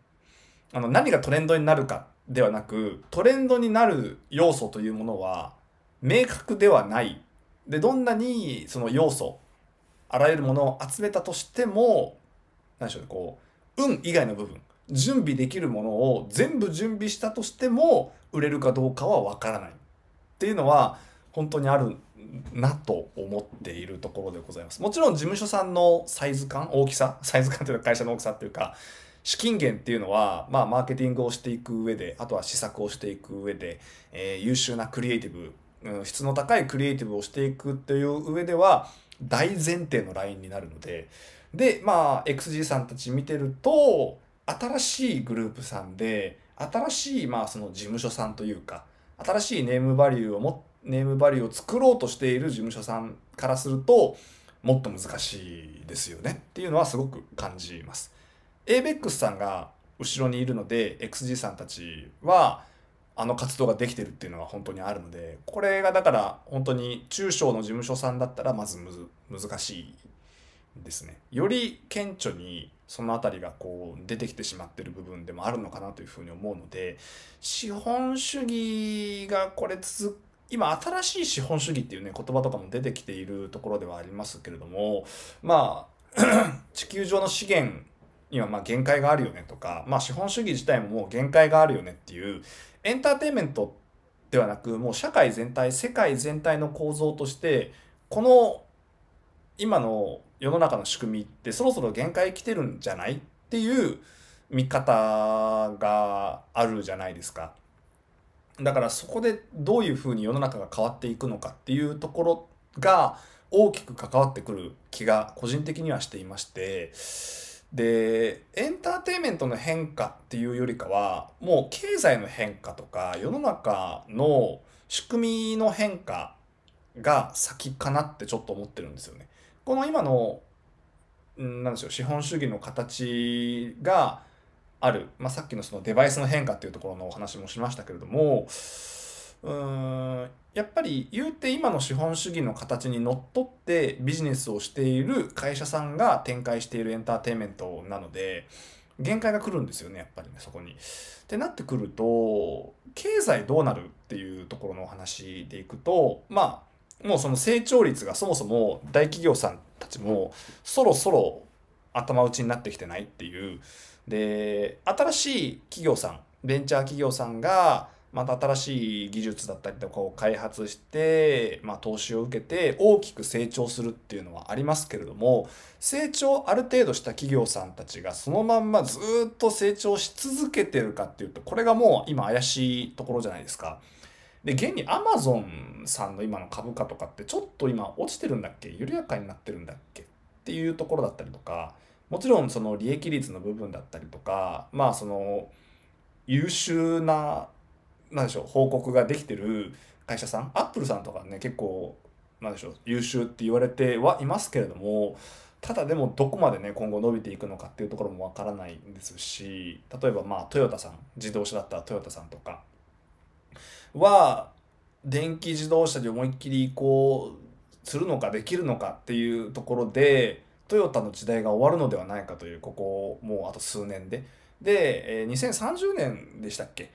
あの、何がトレンドになるかではなく、トレンドになる要素というものは明確ではない。で、どんなにその要素、あらゆるものを集めたとしても何でしょうねこう運以外の部分準備できるものを全部準備したとしても売れるかどうかは分からないっていうのは本当にあるなと思っているところでございます。もちろん事務所さんのサイズ感、大きさ、サイズ感というか会社の大きさっていうか、資金源っていうのは、まあ、マーケティングをしていく上で、あとは施策をしていく上で、えー、優秀なクリエイティブ、質の高いクリエイティブをしていくという上では、大前提のラインになるので、で、まあ、XG さんたち見てると、新しいグループさんで、新しい、まあ、その事務所さんというか、新しいネームバリューをも、ネームバリューを作ろうとしている事務所さんからすると、もっと難しいですよねっていうのはすごく感じます。ABEX さんが後ろにいるので、XG さんたちは、あの活動ができてるっていうのが本当にあるのでこれがだから本当に中小の事務所さんだったらまず難しいですねより顕著にその辺りがこう出てきてしまってる部分でもあるのかなというふうに思うので資本主義がこれ続今新しい資本主義っていうね言葉とかも出てきているところではありますけれどもまあ 地球上の資源にはま限界があるよねとか、まあ、資本主義自体ももう限界があるよねっていうエンターテインメントではなくもう社会全体世界全体の構造としてこの今の世の中の仕組みってそろそろ限界来てるんじゃないっていう見方があるじゃないですか。だからそこでどういうふうに世の中が変わっていくのかっていうところが大きく関わってくる気が個人的にはしていましてでエンターテインメントの変化っていうよりかはもう経済の変化とか世の中の仕組みの変化が先かなってちょっと思ってるんですよね。この今のなんでしょう資本主義の形がある、まあ、さっきのそのデバイスの変化っていうところのお話もしましたけれどもうーんやっぱり言うて今の資本主義の形にのっとってビジネスをしている会社さんが展開しているエンターテインメントなので限界が来るんですよねやっぱりねそこに。ってなってくると経済どうなるっていうところのお話でいくとまあもうその成長率がそもそも大企業さんたちもそろそろ頭打ちになってきてないっていうで新しい企業さんベンチャー企業さんがまた新しい技術だったりとかを開発して、まあ、投資を受けて大きく成長するっていうのはありますけれども成長ある程度した企業さんたちがそのまんまずっと成長し続けてるかっていうとこれがもう今怪しいところじゃないですか。で現にアマゾンさんの今の株価とかってちょっと今落ちてるんだっけ緩やかになってるんだっけっていうところだったりとかもちろんその利益率の部分だったりとかまあその優秀ななんでしょう報告ができてる会社さんアップルさんとかね結構なんでしょう優秀って言われてはいますけれどもただでもどこまでね今後伸びていくのかっていうところもわからないですし例えばまあトヨタさん自動車だったらトヨタさんとかは電気自動車で思いっきり移行するのかできるのかっていうところでトヨタの時代が終わるのではないかというここもうあと数年でで2030年でしたっけ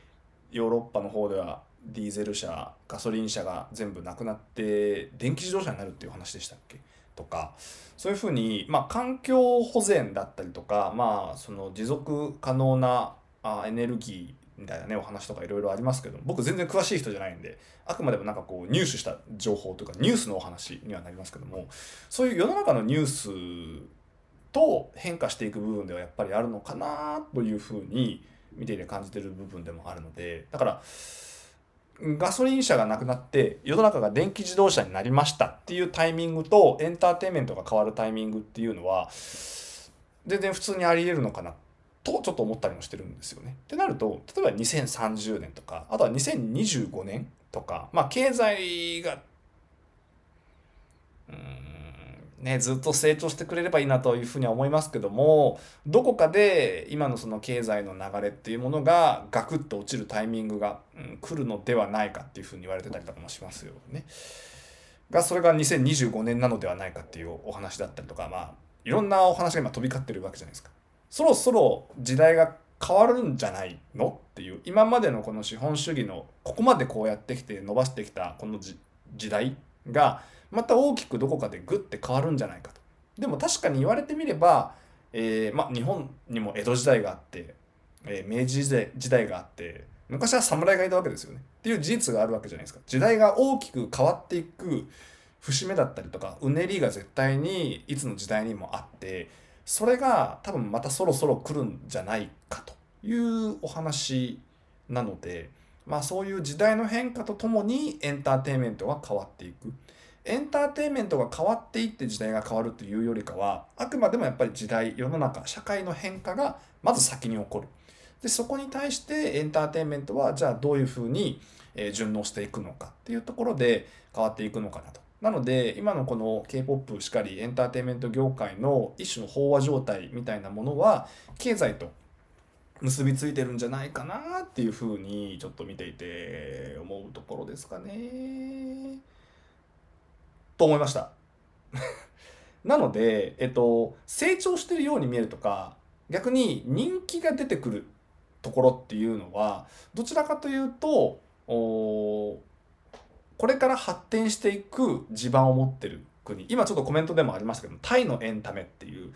ヨーロッパの方ではディーゼル車ガソリン車が全部なくなって電気自動車になるっていう話でしたっけとかそういうふうに、まあ、環境保全だったりとか、まあ、その持続可能なあエネルギーみたいなねお話とかいろいろありますけど僕全然詳しい人じゃないんであくまでもなんかこう入手した情報というかニュースのお話にはなりますけどもそういう世の中のニュースと変化していく部分ではやっぱりあるのかなというふうに見ていて感じてる部分でもあるのでだからガソリン車がなくなって世の中が電気自動車になりましたっていうタイミングとエンターテインメントが変わるタイミングっていうのは全然普通にありえるのかなとちょっと思ったりもしてるんですよね。ってなると例えば2030年とかあとは2025年とかまあ経済がうんね、ずっと成長してくれればいいなというふうには思いますけども、どこかで今のその経済の流れっていうものがガクッと落ちるタイミングが、うん、来るのではないかっていうふうに言われてたりとかもしますよね。が、それが2025年なのではないかっていうお話だったりとか、まあ、いろんなお話が今飛び交ってるわけじゃないですか。そろそろ時代が変わるんじゃないのっていう、今までのこの資本主義のここまでこうやってきて伸ばしてきたこの時代が、また大きくどこかでグッて変わるんじゃないかと。でも確かに言われてみれば、えー、ま、日本にも江戸時代があって、えー、明治時代があって、昔は侍がいたわけですよね。っていう事実があるわけじゃないですか。時代が大きく変わっていく節目だったりとか、うねりが絶対にいつの時代にもあって、それが多分またそろそろ来るんじゃないかというお話なので、まあそういう時代の変化とともにエンターテインメントは変わっていく。エンターテインメントが変わっていって時代が変わるというよりかはあくまでもやっぱり時代世の中社会の変化がまず先に起こるでそこに対してエンターテインメントはじゃあどういうふうに順応していくのかっていうところで変わっていくのかなとなので今のこの K-POP しかりエンターテインメント業界の一種の飽和状態みたいなものは経済と結びついてるんじゃないかなっていうふうにちょっと見ていて思うところですかね。と思いました。なので、えっと、成長してるように見えるとか、逆に人気が出てくるところっていうのは、どちらかというと、おこれから発展していく地盤を持ってる国。今ちょっとコメントでもありましたけど、タイのエンタメっていう、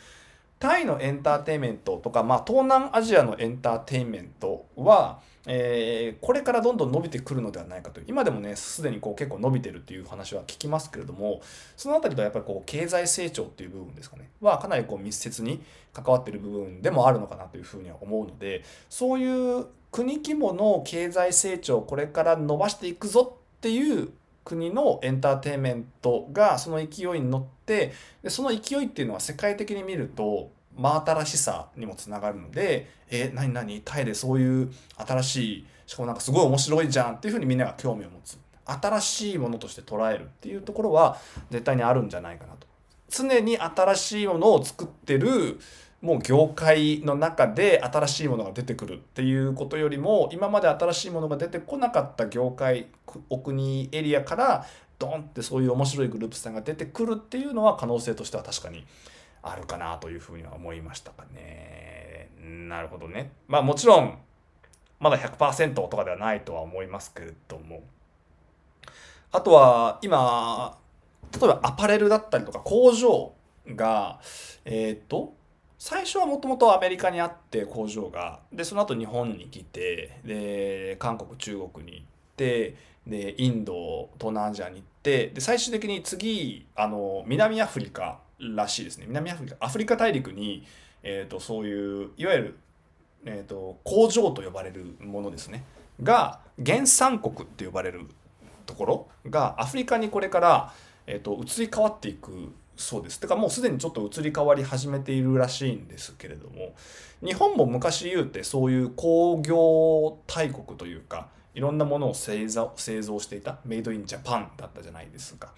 タイのエンターテインメントとか、まあ、東南アジアのエンターテインメントは、えー、これからどんどん伸びてくるのではないかという今でもねすでにこう結構伸びてるっていう話は聞きますけれどもその辺りとやっぱりこう経済成長っていう部分ですかねはかなりこう密接に関わってる部分でもあるのかなというふうには思うのでそういう国規模の経済成長をこれから伸ばしていくぞっていう国のエンターテインメントがその勢いに乗ってでその勢いっていうのは世界的に見ると真新しさにもつながるので、えー、何々、タイでそういう新しい、しかもなんかすごい面白いじゃんっていうふうにみんなが興味を持つ。新しいものとして捉えるっていうところは絶対にあるんじゃないかなと。常に新しいものを作ってるもう業界の中で新しいものが出てくるっていうことよりも今まで新しいものが出てこなかった業界お国エリアからドンってそういう面白いグループさんが出てくるっていうのは可能性としては確かにあるかなというふうには思いましたかね。なるほどね。まあもちろん、まだ100%とかではないとは思いますけれども。あとは、今、例えばアパレルだったりとか工場が、えっ、ー、と、最初はもともとアメリカにあって工場が、で、その後日本に来て、で、韓国、中国に行って、で、インド、東南アジアに行って、で、最終的に次、あの、南アフリカらしいですね南アフリカアフリカ大陸に、えーと、そういういわゆる、えーと、工場と呼ばれるものですねが原産国って呼ばれるところがアフリカにこれから、えーと、移り変わっていくそうです。てかもうすでにちょっと移り変わり始めているらしいんですけれども日本も昔言うてそういう工業大国というかいろんなものを製造していたメイドインジャパンだったじゃないですか。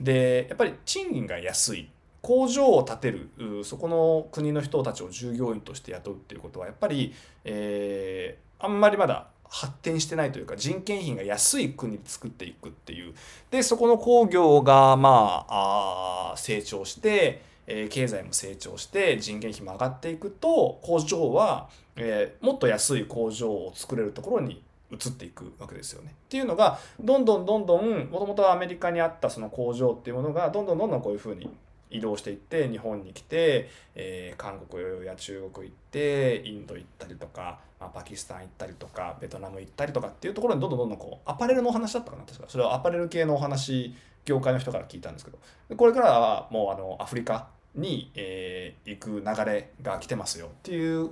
でやっぱり賃金が安い工場を建てるそこの国の人たちを従業員として雇うっていうことはやっぱり、えー、あんまりまだ発展してないというか人件費が安い国で作っていくっていうでそこの工業がまあ成長して、えー、経済も成長して人件費も上がっていくと工場は、えー、もっと安い工場を作れるところに移っていくわけですよね。っていうのがどんどんどんどんもともとアメリカにあったその工場っていうものがどんどんどんどんこういうふうに移動していって日本に来て、えー、韓国や中国行ってインド行ったりとか、まあ、パキスタン行ったりとかベトナム行ったりとかっていうところにどんどんどんどんこうアパレルのお話だったかな確かそれはアパレル系のお話業界の人から聞いたんですけどこれからはもうあのアフリカに、えー、行く流れが来てますよっていう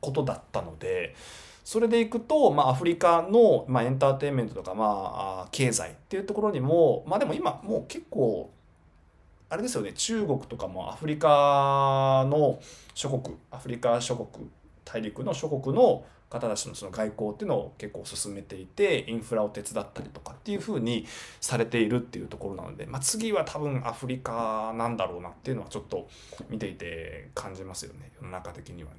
ことだったので。それでいくと、まあ、アフリカの、まあ、エンターテインメントとか、まあ、経済っていうところにも、まあでも今もう結構あれですよね中国とかもアフリカの諸国アフリカ諸国大陸の諸国の方たちのその外交っていうのを結構進めていてインフラを手伝ったりとかっていう風にされているっていうところなので、まあ、次は多分アフリカなんだろうなっていうのはちょっと見ていて感じますよね世の中的にはね。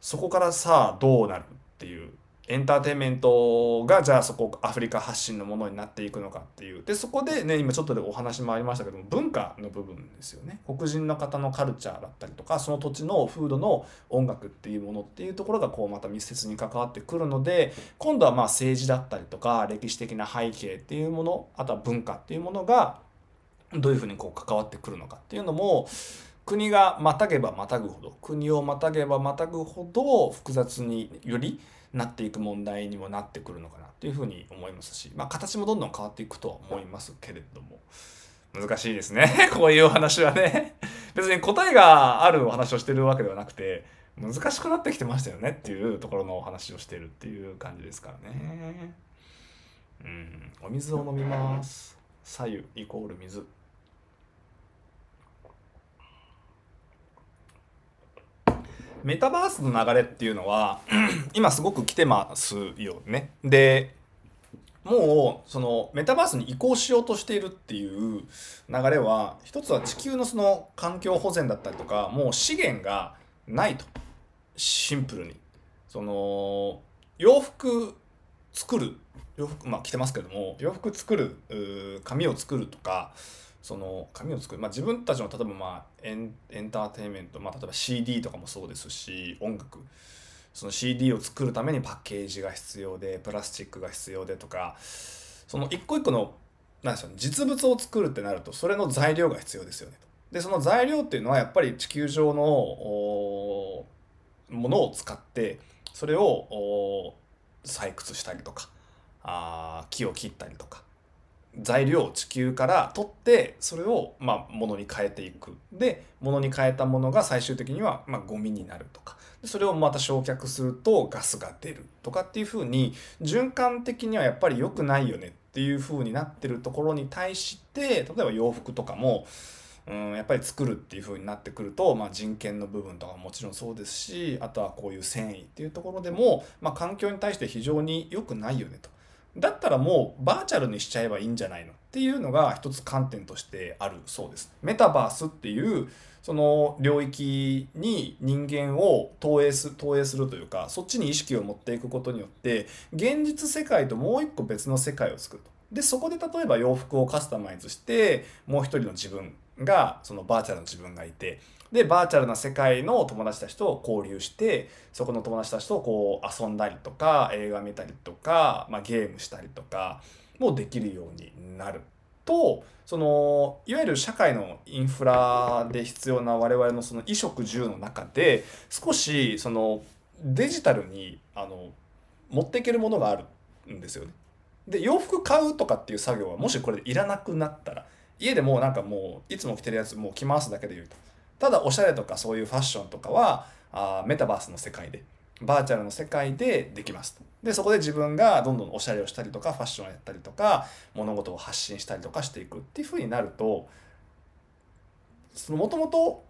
そこからさあどうなるっていうエンターテインメントがじゃあそこアフリカ発信のものになっていくのかっていうでそこでね今ちょっとでお話もありましたけども文化の部分ですよね黒人の方のカルチャーだったりとかその土地の風土の音楽っていうものっていうところがこうまた密接に関わってくるので今度はまあ政治だったりとか歴史的な背景っていうものあとは文化っていうものがどういうふうにこう関わってくるのかっていうのも国がまたげばまたぐほど国をまたげばまたぐほど複雑によりなっていく問題にもなってくるのかなっていうふうに思いますし、まあ、形もどんどん変わっていくとは思いますけれども難しいですね こういうお話はね別に答えがあるお話をしてるわけではなくて難しくなってきてましたよねっていうところのお話をしてるっていう感じですからねうんお水を飲みます左右イコール水メタバースの流れっていうのは 今すごく来てますよね。でもうそのメタバースに移行しようとしているっていう流れは一つは地球のその環境保全だったりとかもう資源がないとシンプルにその洋服作る洋服まあ着てますけども洋服作る紙を作るとかその紙を作る、まあ、自分たちの例えばまあエンターテインメント、まあ、例えば CD とかもそうですし音楽その CD を作るためにパッケージが必要でプラスチックが必要でとかその一個一個のなんでしょう、ね、実物を作るってなるとそれの材料が必要ですよねと。でその材料っていうのはやっぱり地球上のものを使ってそれを採掘したりとかあ木を切ったりとか材料を地球から取ってそれをまあ物に変えていくで物に変えたものが最終的にはまあゴミになるとかでそれをまた焼却するとガスが出るとかっていうふうに循環的にはやっぱり良くないよねっていうふうになってるところに対して例えば洋服とかもうん、やっぱり作るっていう風になってくると、まあ、人権の部分とかももちろんそうですしあとはこういう繊維っていうところでも、まあ、環境に対して非常に良くないよねとだったらもうバーチャルにしちゃえばいいんじゃないのっていうのが一つ観点としてあるそうです。メタバースっていうその領域に人間を投影す投影するというかそっちに意識を持っていくことによって現実世界ともう一個別の世界を作ると。でそこで例えば洋服をカスタマイズしてもう一人の自分がそのバーチャルの自分がいてで、バーチャルな世界の友達たちと交流して、そこの友達たちとこう遊んだりとか、映画見たりとか、まあ、ゲームしたりとか、もできるようになるとそのいわゆる社会のインフラで必要な我々のその衣食住の中で少しそのデジタルにあの持っていけるものがあるんですよね。で洋服買うとかっていう作業はもしこれいらなくなったら家でもうなんかもういつも着てるやつもう着回すだけでいいと。ただおしゃれとかそういうファッションとかはあメタバースの世界でバーチャルの世界でできますでそこで自分がどんどんおしゃれをしたりとかファッションをやったりとか物事を発信したりとかしていくっていうふうになるともともと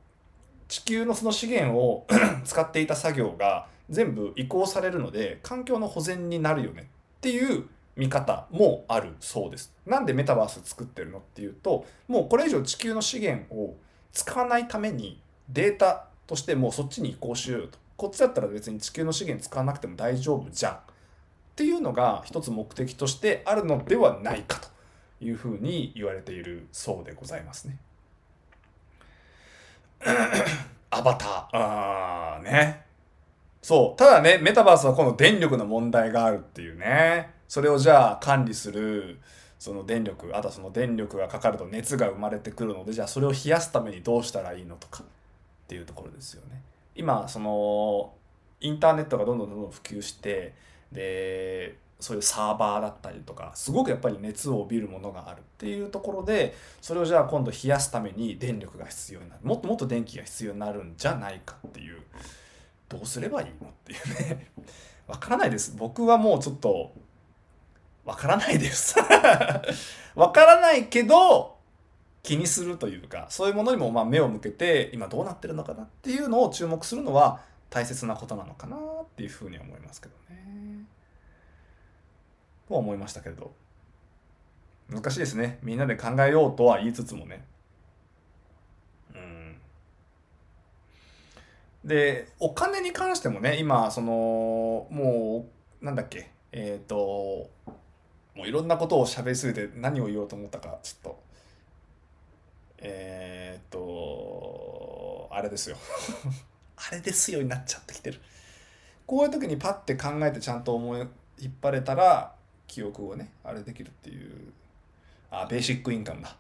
地球のその資源を 使っていた作業が全部移行されるので環境の保全になるよねっていう見方もあるそうです。なんでメタバース作ってるのっていうともうこれ以上地球の資源を使わないためにデータとしてもうそっちに移行しようと。こっちだったら別に地球の資源使わなくても大丈夫じゃん。っていうのが一つ目的としてあるのではないかというふうに言われているそうでございますね。アバター。あーね。そう。ただね、メタバースはこの電力の問題があるっていうね。それをじゃあ管理する、その電力あとはその電力がかかると熱が生まれてくるのでじゃあそれを冷やすためにどうしたらいいのとかっていうところですよね。今そのインターネットがどんどんどんどん普及してでそういうサーバーだったりとかすごくやっぱり熱を帯びるものがあるっていうところでそれをじゃあ今度冷やすために電力が必要になるもっともっと電気が必要になるんじゃないかっていうどうすればいいのっていうねわからないです僕はもうちょっとわからないです わからないけど、気にするというか、そういうものにもま目を向けて、今どうなってるのかなっていうのを注目するのは大切なことなのかなっていうふうに思いますけどね。とは思いましたけれど。難しいですね。みんなで考えようとは言いつつもね。うん。で、お金に関してもね、今、その、もう、なんだっけ、えっ、ー、と、もういろんなことを喋りすぎて何を言おうと思ったかちょっとえー、っとあれですよ あれですよになっちゃってきてるこういう時にパッて考えてちゃんと思い引っ張れたら記憶をねあれできるっていうあベーシックインカムだ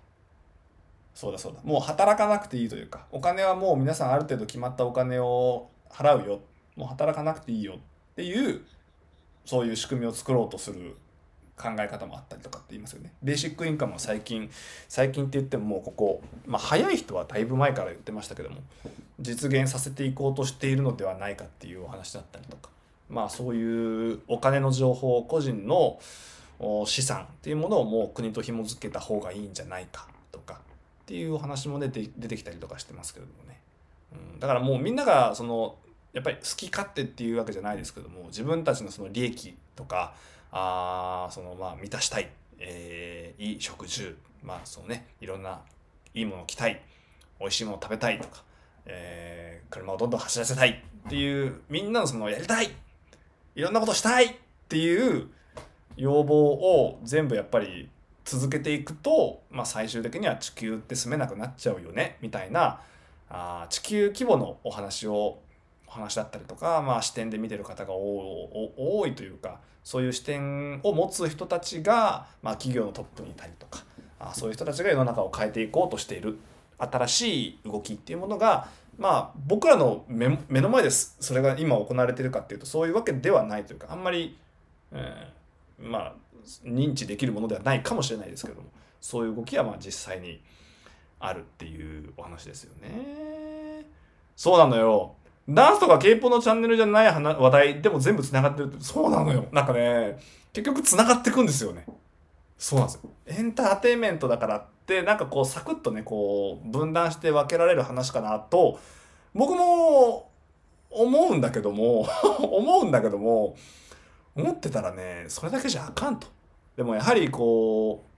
そうだそうだもう働かなくていいというかお金はもう皆さんある程度決まったお金を払うよもう働かなくていいよっていうそういう仕組みを作ろうとする考え方もあったりとかって言いますよね。ベーシックインカムは最近、最近って言ってももうここ、まあ早い人はだいぶ前から言ってましたけども、実現させていこうとしているのではないかっていうお話だったりとか、まあそういうお金の情報、個人の資産っていうものをもう国と紐付けた方がいいんじゃないかとかっていうお話も出て出てきたりとかしてますけれどもね。うん、だからもうみんながそのやっぱり好き勝手っていうわけじゃないですけども自分たちのその利益とかあそのまあ満たしたい、えー、いい食住、まあそのね、いろんないいものを着たい、美味しいものを食べたいとか、えー、車をどんどん走らせたいっていう、みんなのそのやりたい、いろんなことしたいっていう要望を全部やっぱり続けていくと、まあ、最終的には地球って住めなくなっちゃうよねみたいなあ地球規模のお話をお話だったりとか、まあ、視点で見てる方が多いというかそういう視点を持つ人たちが、まあ、企業のトップにいたりとかあそういう人たちが世の中を変えていこうとしている新しい動きっていうものが、まあ、僕らの目目の前ですそれが今行われてるかっていうとそういうわけではないというかあんまり、えー、まあ、認知できるものではないかもしれないですけどもそういう動きはまあ実際にあるっていうお話ですよね。そうなのよダンスとか K-POP のチャンネルじゃない話題でも全部繋がってるって、そうなのよ。なんかね、結局繋がってくんですよね。そうなんですよ。エンターテインメントだからって、なんかこう、サクッとね、こう、分断して分けられる話かなと、僕も思うんだけども 思うんだけども、思ってたらね、それだけじゃあかんと。でもやはりこう、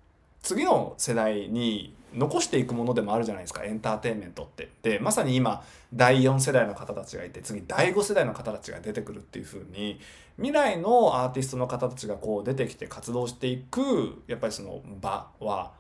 次の世代に残していくものでもあるじゃないですかエンターテインメントってでまさに今第4世代の方たちがいて次第5世代の方たちが出てくるっていう風に未来のアーティストの方たちがこう出てきて活動していくやっぱりその場は、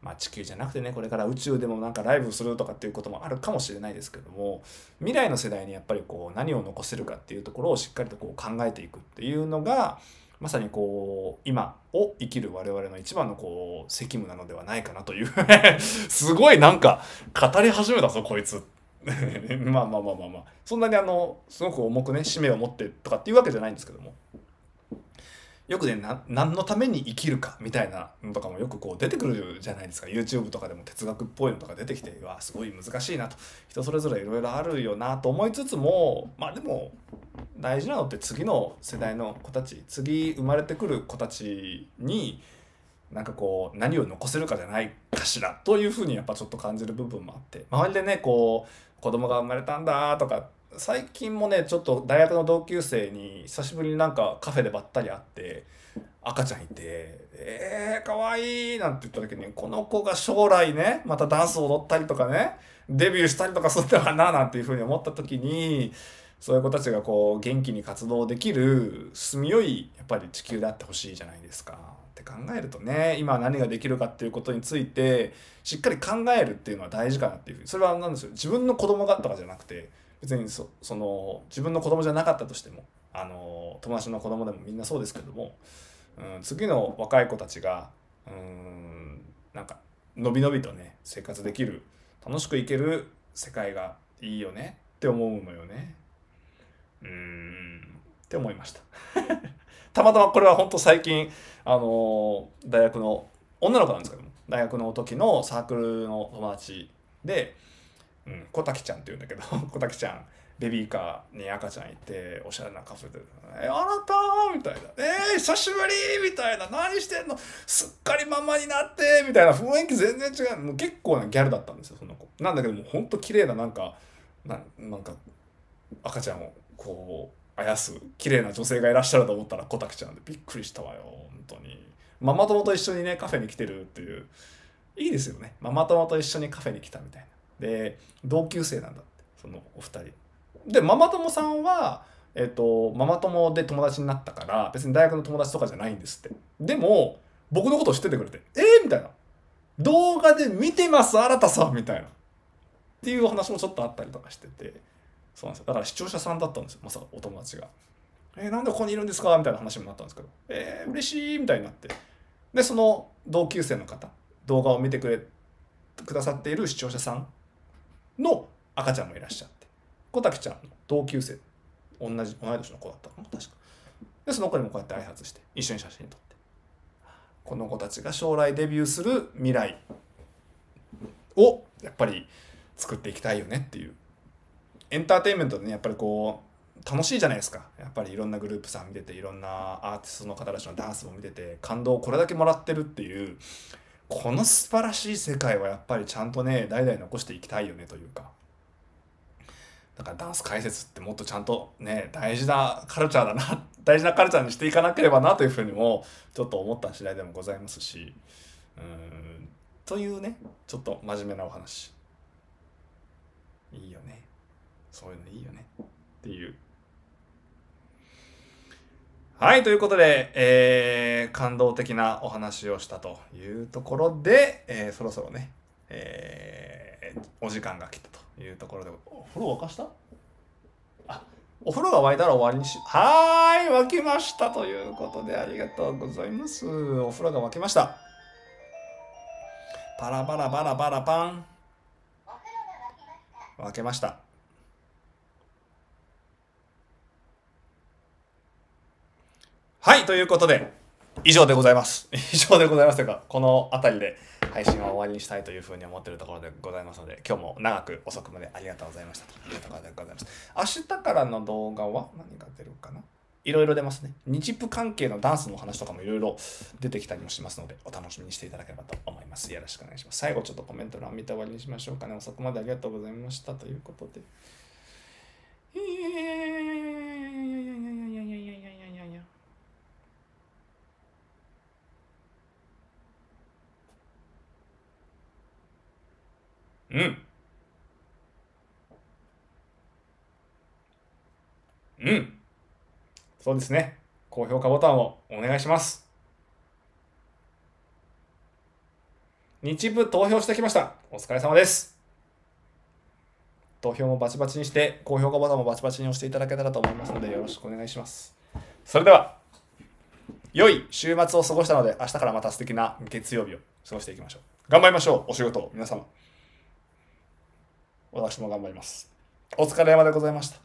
まあ、地球じゃなくてねこれから宇宙でもなんかライブするとかっていうこともあるかもしれないですけども未来の世代にやっぱりこう何を残せるかっていうところをしっかりとこう考えていくっていうのがまさにこう今を生きる我々の一番のこう責務なのではないかなというすごいなんか語り始めたぞこいつ まあまあまあまあまあそんなにあのすごく重くね使命を持ってとかっていうわけじゃないんですけどもよくね何のために生きるかみたいなのとかもよくこう出てくるじゃないですか YouTube とかでも哲学っぽいのとか出てきてわすごい難しいなと人それぞれいろいろあるよなと思いつつもまあでも大事なのって次の世代の子たち次生まれてくる子たちになんかこう何を残せるかじゃないかしらというふうにやっぱちょっと感じる部分もあって周りでねこう子供が生まれたんだとか最近もねちょっと大学の同級生に久しぶりになんかカフェでばったり会って赤ちゃんいて「えー、かわいい」なんて言った時にこの子が将来ねまたダンス踊ったりとかねデビューしたりとかするんだかななんていうふうに思った時にそういう子たちがこう元気に活動できる住みよいやっぱり地球であってほしいじゃないですか。って考えるとね今何ができるかっていうことについてしっかり考えるっていうのは大事かなっていうふうにそれは何でしょう自分の子供がとかじゃなくて。別にそその自分の子供じゃなかったとしてもあの友達の子供でもみんなそうですけども、うん、次の若い子たちがうんなんかのびのびとね生活できる楽しくいける世界がいいよねって思うのよね。うんって思いました たまたまこれは本当最近あの大学の女の子なんですけども大学の時のサークルの友達でうん、小滝ちゃんって言うんだけど、小 滝ちゃん、ベビーカーに赤ちゃんいて、おしゃれなカフェで、え、あなたみたいな、えー、久しぶりみたいな、何してんのすっかりママになってみたいな雰囲気全然違う。もう結構なギャルだったんですよ、その子。なんだけども、ほんと綺麗な、なんか、ななんか、赤ちゃんをこう、あやす、綺麗な女性がいらっしゃると思ったら小滝ちゃんで、びっくりしたわよ、本当に。ママ友と一緒にね、カフェに来てるっていう。いいですよね。ママ友と一緒にカフェに来たみたいな。で同級生なんだってそのお二人。でママ友さんは、えっと、ママ友で友達になったから別に大学の友達とかじゃないんですってでも僕のことを知っててくれて「えー、みたいな「動画で見てます新田さん」みたいなっていう話もちょっとあったりとかしててそうなんですよだから視聴者さんだったんですよまさかお友達が。えー、なんでここにいるんですかみたいな話もなったんですけど、えー、嬉しいみたいになって。で、その同級生の方、動画を見てくれ、くださっている視聴者さんの赤ちゃんもいらっしゃって、小竹ちゃんの同級生、同じ、同い年の子だったの確か。で、その子にもこうやって挨拶して、一緒に写真撮って。この子たちが将来デビューする未来を、やっぱり作っていきたいよねっていう。エンターテインメントでね、やっぱりこう、楽しいじゃないですかやっぱりいろんなグループさん見てていろんなアーティストの方たちのダンスも見てて感動をこれだけもらってるっていうこの素晴らしい世界はやっぱりちゃんとね代々残していきたいよねというかだからダンス解説ってもっとちゃんとね大事なカルチャーだな 大事なカルチャーにしていかなければなというふうにもちょっと思った次第でもございますしうんというねちょっと真面目なお話いいよねそういうのいいよねっていうはい、ということで、えー、感動的なお話をしたというところで、えー、そろそろね、えー、お時間が来たというところで、お風呂沸かしたあ、お風呂が沸いたら終わりにし、はーい、沸きましたということで、ありがとうございます。お風呂が沸きました。パラパラパラパラパン。沸けました。はい、ということで、以上でございます。以上でございますというか、この辺りで配信は終わりにしたいというふうに思ってるところでございますので、今日も長く遅くまでありがとうございましたというところでございます。明日からの動画は何が出るかないろいろ出ますね。日プ関係のダンスの話とかもいろいろ出てきたりもしますので、お楽しみにしていただければと思います。よろしくお願いします。最後ちょっとコメント欄見て終わりにしましょうかね。遅くまでありがとうございましたということで。えーうん。うん。そうですね。高評価ボタンをお願いします。日部投票してきました。お疲れ様です。投票もバチバチにして、高評価ボタンもバチバチに押していただけたらと思いますので、よろしくお願いします。それでは、良い週末を過ごしたので、明日からまた素敵な月曜日を過ごしていきましょう。頑張りましょう、お仕事を、皆様。私も頑張ります。お疲れ様でございました。